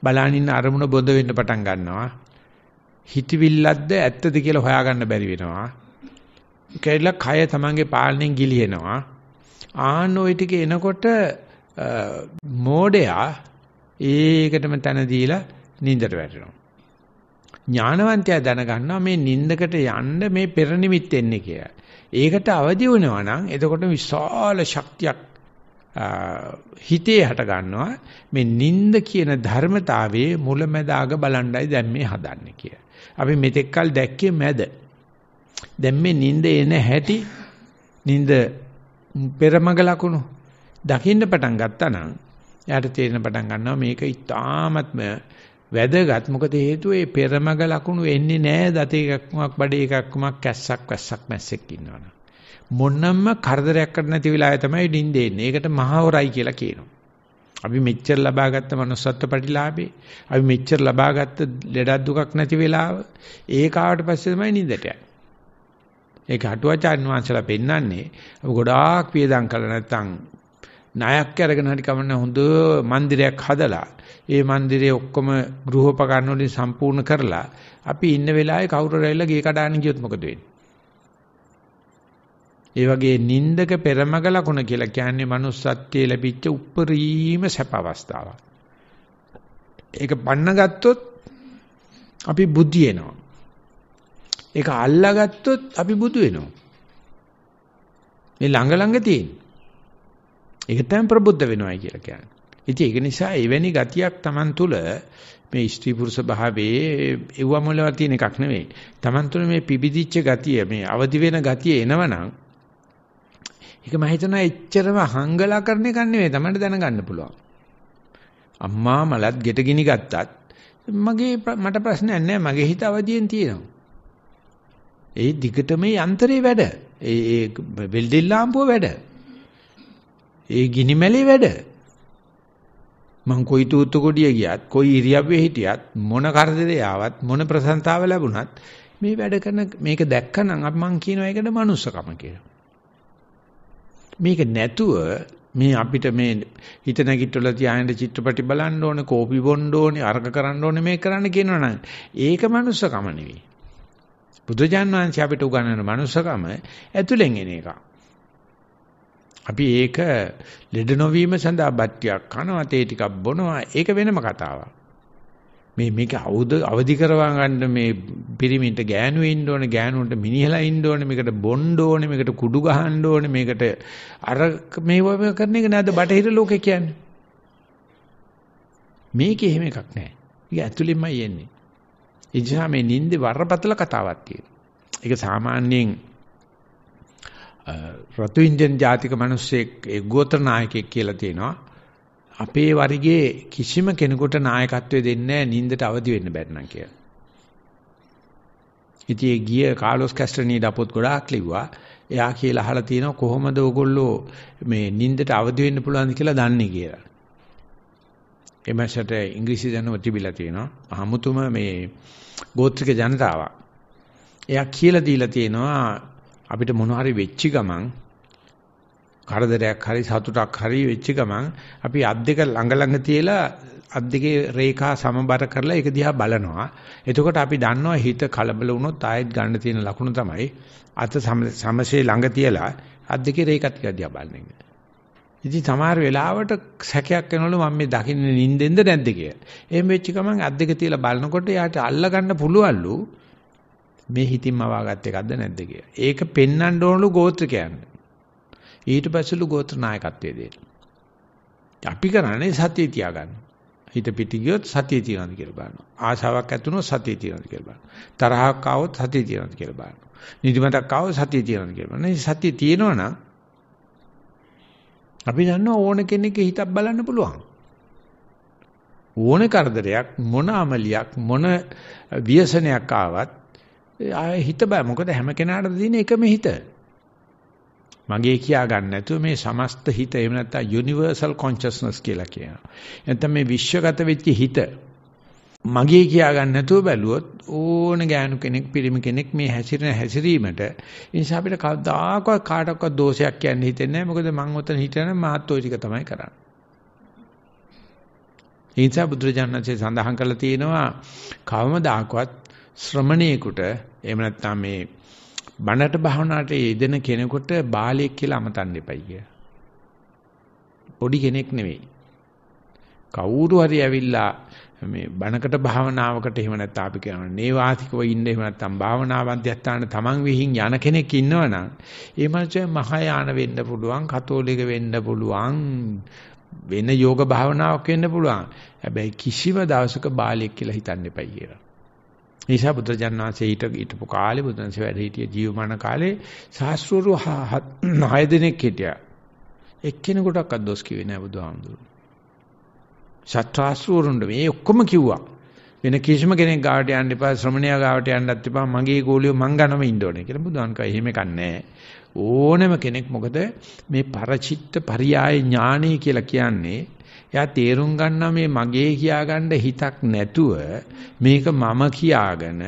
Speaker 1: බලානින්න අරමුණ බොඳ වෙන්න පටන් ගන්නවා. හිතවිල්ලක්ද ඇත්තද කියලා හොයාගන්න බැරි වෙනවා. කැඩිලා කය තමන්ගේ පාලනයෙන් ගිලිහෙනවා. ආන්න ওই ටික එනකොට මෝඩයා ඒකටම තන දීලා නින්දට වැටෙනවා. ඥානවන්තයා දැනගන්නවා මේ නින්දකට යන්න මේ පෙර නිමිත් එන්නේ කියලා. ඒකට අවදි වෙනවා නම් එතකොට විශාල ශක්තියක් හිතේ හට ගන්නවා මේ නින්ද කියන ධර්මතාවයේ මුලැමැදාග බලණ්ඩයි දැන් මේ හදන්නේ කියලා. අපි මෙතෙක්කල් දැක්කේ මැද. දැන් මේ නින්ද එන හැටි නින්ද පෙරමග ලකුණු දකින්න පටන් ගත්තා නම් එයාට තේරෙන පටන් ගන්නවා මේක ඉතාමත්ම වැදගත් මොකද හේතුව මේ පෙරමග ලකුණු එන්නේ නැහැ දත එකක්මක් බඩේ එකක්මක් කැස්සක් වැස්සක් මැස්සෙක් ඉන්නවනම් මොනම කරදරයක් කර නැති වෙලාවේ තමයි නිින්දේ එන්නේ ඒකට මහවරයි කියලා කියනවා අපි මෙච්චර ලබාගත්ත manussත්ව ප්‍රතිලාභේ අපි මෙච්චර ලබාගත්ත ලෙඩක් දුකක් නැති වෙලාව ඒක ආවට පස්සේ තමයි නිින්දට යන්නේ ඒක හටුවාචාන් වංශලා පෙන්වන්නේ අපි ගොඩාක් පියදම් කළා නැත්නම් ණයක් අරගෙන හරි කමන්න හොඳ મંદિરයක් හදලා ඒ મંદિරේ ඔක්කොම ගෘහපකරණ වලින් සම්පූර්ණ කරලා අපි ඉන්න වෙලාවේ කවුරු රැවිලා ගේ කඩාන ගියොත් මොකද වෙන්නේ? ඒ වගේ නින්දක පෙරමග ලකුණ කියලා කියන්නේ manussත්ත්වයේ ලැබිච්ච උප්පරීම සැප අවස්ථාවක්. ඒක පන්න ගත්තොත් අපි බුද්ධි වෙනවා. ඒක අල්ලා ගත්තොත් අපි බුදු වෙනවා. මේ ළඟ ළඟ තියෙන. ඒක තමයි ප්‍රබුද්ධ වෙනවයි කියලා කියන්නේ. ඉතින් ඒක නිසා එවැනි ගතියක් Taman තුල මේ ස්ත්‍රී පුරුෂ භාවයේ එවුව මොලව තියෙන එකක් නෙවෙයි. Taman තුල මේ පිබිදිච්ච ගතිය මේ අවදි වෙන ගතිය එනවනම් ඒක මම හිතනවා එච්චරම හංගලා කරන එකක් නෙවෙයි Taman දැනගන්න පුළුවන්. අම්මා මලත් ගෙට ගිනි ගත්තත් මගේ මට ප්‍රශ්නයක් නැහැ මගේ හිත අවදියෙන් තියෙනවා. ඒ දිගටම යන්ත්‍රේ වැඩ. ඒ ඒ වෙල්ඩිල් ලාම්පුව වැඩ. ඒ ගිනි මැලේ වැඩ. මං කොයි තූත්තු කොඩිය ගියත් කොයි ඉරියව්වේ හිටියත් මොන කරදරේ ආවත් මොන ප්‍රසන්නතාව ලැබුණත් මේ වැඩ කරන මේක දැක්කනම් අපි මං කියන එකට මනුස්සකම කියලා. මේක නැතුව මේ අපිට මේ හිත නැගිටවල තියාගෙන චිත්‍රපටි බලන්න ඕනේ කෝපි බොන්න ඕනේ අර්ග කරන්න ඕනේ මේ කරන්න කියනවනම් ඒක මනුස්සකම නෙවෙයි. බුදුජාන් වහන්සේ අපිට උගන්වන මනුස්සකම ඇතුලෙන් එන එකක්. අපි ඒක ලෙඩ නොවීම සඳහා බත්තියක් කනවා තේ ටිකක් බොනවා ඒක වෙනම කතාවක්. මේ මේක අවුද අවදි කරවා ගන්න මේ පිරිමින්ට ගෑනු ඉන්න ඕනේ ගෑනුන්ට මිනිහලා ඉන්න ඕනේ මේකට බොණ්ඩ ඕනේ මේකට කුඩු ගහන්න ඕනේ මේකට අර මේව කරන එක නේද බටහිර ලෝකේ කියන්නේ. මේකේ එහෙම එකක් නැහැ. ඒක ඇතුළෙමයි එන්නේ. ඒ නිසා මේ නිින්දේ වරපතල කතාවක් තියෙනවා. ඒක සාමාන්‍යයෙන් රතු ඉන්දියන් ජාතික මිනිස්සෙක් ඒ ගෝත්‍ර නායකයෙක් කියලා තියෙනවා. අපේ වරිගේ කිසිම කෙනෙකුට නායකත්වය දෙන්නේ නින්දට අවදි වෙන්න බැරි නම් කියලා. ඉතින් ඒ ගිය කාලොස් කැස්ට්‍රනී දපොත් ගොඩාක් ලිව්වා. එයා කියලා අහලා තියෙනවා කොහොමද ඕගොල්ලෝ මේ නින්දට අවදි වෙන්න පුළුවන්ද කියලා දන්නේ කියලා. එමෙසට ඉංග්‍රීසි දැනුම තිබිලා තියෙනවා. අමුතුම මේ ගෝත්‍රික ජනතාව. එයා කියලා දීලා තියෙනවා අපිට මොනවා හරි වෙච්ච ගමන් කරදරයක් හරි සතුටක් හරි වෙච්ච ගමන් අපි අත් දෙක ළඟ ළඟ තියලා අත් දෙකේ රේඛා සමබර කරලා ඒක දිහා බලනවා. එතකොට අපි දන්නවා හිත කලබල වුණොත් ආයෙත් ගන්න තියෙන ලකුණ තමයි අත සමසේ ළඟ තියලා අත් දෙකේ රේඛා ටික දිහා බලන එක. ඉතින් සමහර වෙලාවට සැකයක් වෙනවලු මම මේ දකින්නේ නිින්දෙන්ද නැද්ද කියලා. එහෙම වෙච්ච ගමන් අත් දෙක තියලා බලනකොට යාට අල්ල ගන්න පුළුවන්ලු. මේ හිතින්ම වාගත් එකක්ද නැද්ද කියලා. ඒක පෙන්වන්න ඕනලු ගෝත්‍රිකයන්ට. ඊට පස්සෙලු ගෝත්‍ර නායකත්වයේ දෙන්න. අපි කරන්නේ සතිය තියාගන්න. හිත පිටි ගියොත් සතිය තියනවාද කියලා බලනවා. ආශාවක් ඇතුනොත් සතිය තියනවාද කියලා බලනවා. තරහක් ආවොත් සතිය තියනවාද කියලා බලනවා. නිදිමතක් ආවොත් සතිය තියනවාද කියලා බලනවා. මේ සතිය තියෙනවනම් අපි දන්නවා ඕන කෙනෙක්ගේ හිතක් බලන්න පුළුවන්. ඕන කරදරයක් මොන අමලියක් මොන ව්‍යසනයක් ආවත් ආයෙ හිත බෑ. මොකද හැම කෙනාටම තියෙන එකම හිත. මගේ කියා ගන්න නැතුව මේ සමස්ත හිත එහෙම නැත්නම් යුනිවර්සල් කොන්ෂස්නස් කියලා කියනවා. නැත්නම් මේ විශ්වගත වෙච්ච හිත මගේ කියා ගන්න නැතුව බැලුවොත් ඕන ගෑනු කෙනෙක් පිරිමි කෙනෙක් මේ හැසිරෙන හැසිරීමට ඒ නිසා අපිට කවදාකවත් කාටවත් දෝෂයක් කියන්න හිතෙන්නේ නැහැ මොකද මං ඔතන හිටන මාත් ওই ටික තමයි කරන්නේ. ඒ නිසා බුදුරජාණන්සේ සඳහන් කරලා තියෙනවා කවමදාකවත් ශ්‍රමණේකට එහෙම නැත්නම් මේ බණට භාවනාවට යෙදෙන කෙනෙකුට බාලයෙක් කියලා අමතන්න එපයි කිය. පොඩි කෙනෙක් නෙවෙයි. කවුරු හරි ඇවිල්ලා මේ බණකට භාවනාවකට එහෙම නැත්නම් අපි කියනවා නේවාතිකව ඉන්න එහෙම නැත්නම් භාවනා මධ්‍යස්ථාන තමන් විහිං යන කෙනෙක් ඉන්නවනම් ඒ මනුස්සයා මහායාන වෙන්න පුළුවන් කතෝලික වෙන්න පුළුවන් වෙන යෝග භාවනාවක් වෙන්න පුළුවන් හැබැයි කිසිම දවසක බාලයෙක් කියලා හිතන්න එපයි කියලා නිසා බුදුරජාණන් වහන්සේ ඊට ඊටපු කාලේ බුදුන්සේ වැඩ හිටිය ජීවමාන කාලේ සාස්ත්‍රවරු 6 දෙනෙක් හිටියා. එක්කෙනෙකුටවත් දොස් කිව්වේ නෑ බුදුහාමුදුරුවෝ. සත්‍රාස්ත්‍රවරුන්ට මේ ඔක්කොම කිව්වා. වෙන කිසිම කෙනෙක් ගාවට යන්න එපා ශ්‍රමණයා ගාවට යන්නත් එපා මගේ ගෝලියෝ මං ගනම ඉන්න ඕනේ කියලා බුදුන් කයි එහෙම කන්නේ ඕනම කෙනෙක් මොකද මේ පරචිත්ත පරියාය ඥානෙ කියලා කියන්නේ එයා තේරුම් ගන්නවා මේ මගේ කියාගන්න හිතක් නැතුව මේක මම කියාගෙන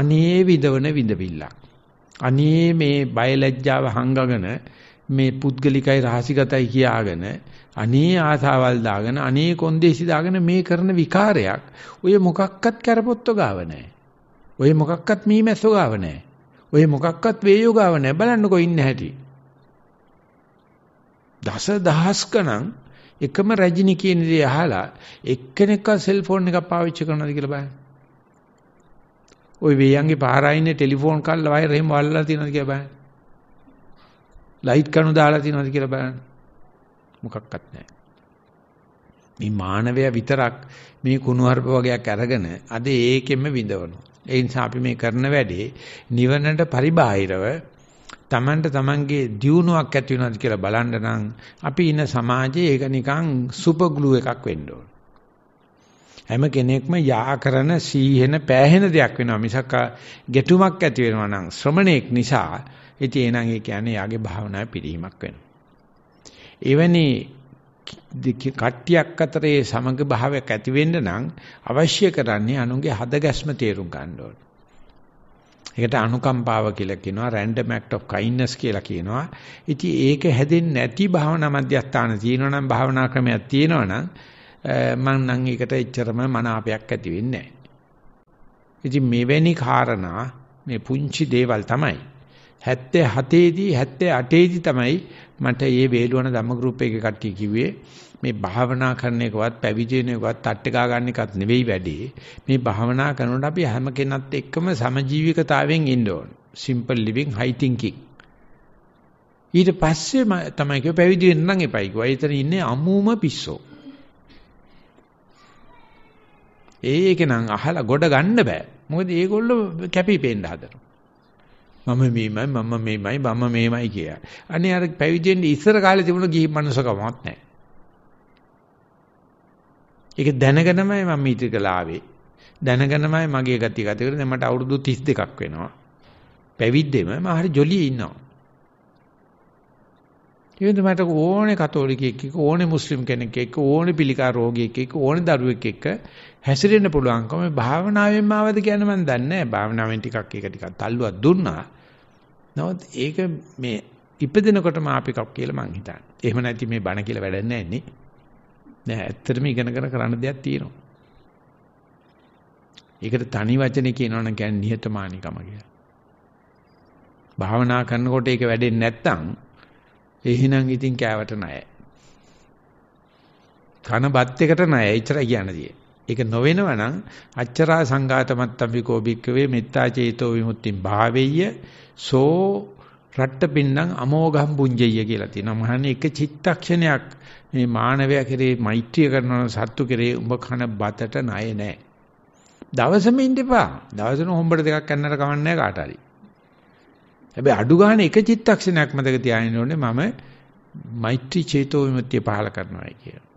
Speaker 1: අනේ විදවන විඳවිල්ලක්. අනේ මේ බයලජ්ජාව හංගගෙන මේ පුද්ගලිකයි රහසිගතයි කියාගෙන අනේ ආසාවල් දාගෙන අනේ කොන්දේසි දාගෙන මේ කරන විකාරයක් ඔය මොකක්වත් කරපොත්තු ගාව නැහැ. ඔය මොකක්වත් මීමැස්සෝ ගාව නැහැ. ඔය මොකක්වත් වේයෝ ගාව නැහැ. බලන්නකෝ ඉන්න හැටි. දස දහස්කණන් එකම රජිනි කියන දේ අහලා එක්කෙනෙක්ව සෙල්ෆෝන් එකක් පාවිච්චි කරනවද කියලා බලන්න. ওই වේයන්ගේ පාරායිනේ ටෙලිෆෝන් කල් වයර් එහෙම වල්ලා තියෙනවද කියලා බලන්න. ලයිට් කණු දාලා තියෙනවද කියලා බලන්න. මොකක්වත් නැහැ. මේ මානවය විතරක් මේ කුණුහරුප වගේක් අරගෙන අද ඒකෙම විඳවනවා. ඒ නිසා අපි මේ කරන වැඩේ නිවනට පරිබාහිරව Tamanට Tamanගේ දියුණුවක් ඇති වෙනවද කියලා බලන්න නම් අපි ඉන සමාජයේ ඒක නිකන් සුපර් ග්ලූ එකක් වෙන්න ඕන. හැම කෙනෙක්ම යා කරන සීහෙන පෑහෙන දෙයක් වෙනවා මිසක් ගැටුමක් ඇති වෙනවා නම් ශ්‍රමණේක් නිසා ඉතින් එනං ඒ කියන්නේ යාගේ භාවනාවේ පිළිහිමක් වෙනවා. එවැනි කට්ටියක් අතරේ සමග භාවයක් ඇති වෙන්න නම් අවශ්‍ය කරන්නේ අනුන්ගේ හද ගැස්ම තේරුම් ගන්න ඕනේ. ඒකට අනුකම්පාව කියලා කියනවා random act of kindness කියලා කියනවා. ඉතින් ඒක හැදෙන්නේ නැති භාවනා මධ්‍යස්ථාන තියෙනවා නම් භාවනා ක්‍රමයක් තියෙනවා නම් මං නම් ඒකට එච්චරම මනාපයක් ඇති වෙන්නේ නැහැ. ඉතින් මෙවැනි කාරණා මේ පුංචි දේවල් තමයි 77 දී 78 දී තමයි මට මේ වේලුවන ධම්ම ගෲප් එකේ කට්ටිය කිව්වේ මේ භාවනා කරන එකවත් පැවිදි වෙන එකවත් තට්ටි ගා ගන්න එකත් නෙවෙයි වැඩේ. මේ භාවනා කරනකොට අපි හැම කෙනත් එක්කම සමජීවිකතාවෙන් ඉන්න ඕන. simple living high thinking. ඊට පස්සේ තමයි කිය පැවිදි වෙන්න නම් එපයි කිව්වා. ඒතර ඉන්නේ අමුම පිස්සෝ. ඒක නම් අහලා ගොඩ ගන්න බෑ. මොකද ඒගොල්ලෝ කැපිපෙන්න හදනවා. මම මේමයි මම මේමයි මම මේමයි කියලා. අනේ අර පැවිදෙන්න ඉස්සර කාලේ තිබුණ ගිහි මනුස්සකමක් නැහැ. ඒක දැනගෙනමයි මම මීටිකල ආවේ. දැනගෙනමයි මගේ ගතිය ගත කරේ. දැන් මට අවුරුදු 32ක් වෙනවා. පැවිද්දෙම මම හරි ජොලියේ ඉන්නවා. ඒ මට ඕනේ කතෝලිකයෙක් එක්ක ඕනේ මුස්ලිම් කෙනෙක් එක්ක ඕනේ පිළිකා රෝගියෙක් එක්ක ඕනේ දරුවෙක් එක්ක හැසිරෙන්න පුළුවන්කම මේ භාවනාවෙන්ම ආවද කියන්නේ මම දන්නේ නැහැ. භාවනාවෙන් ටිකක් ඒක ටිකක් තල්ලුවක් දුන්නා. නමුත් ඒක මේ ඉපදෙනකොටම ආපිකක් කියලා මං හිතන්නේ. එහෙම නැති මේ බණ කියලා වැඩක් නැහැ නේ. නෑ ඇත්තටම ඉගෙනගෙන කරන්න දෙයක් තියෙනවා. ඒකට තනි වචනේ කියනවා නම් කියන්නේ නිහතමානීකම කියලා. භාවනා කරනකොට ඒක වැඩෙන්නේ නැත්තම් එහෙනම් ඉතින් කෑවට ණය. කන බත් එකට ණය. එච්චරයි කියන්නේ. ඒක නොවෙනවා නම් අච්චරා සංඝාතමත් අභිකෝබික්කවේ මෙත්තා චේතෝ විමුක්තිම් භාවෙය්‍ය සෝ රට්ට පින්නම් අමෝඝම් පුඤ්ජය කියලා තියෙනවා. මහන්නේ එක චිත්තක්ෂණයක් මේ මානවයා කෙරේ මෛත්‍රිය කරන සත්තු කෙරේ උඹ කන බතට ණය නැහැ. දවසම ඉඳපා. දවසන හොම්බර දෙකක් කන්නර කවන්නේ කාට හරි. හැබැයි අඩු ගන්න එක චිත්තක්ෂණයක් මතක තියාගෙන ඉන්න ඕනේ මම මෛත්‍රී චේතෝ විමුක්තිය පහල කරනවායි කියලා.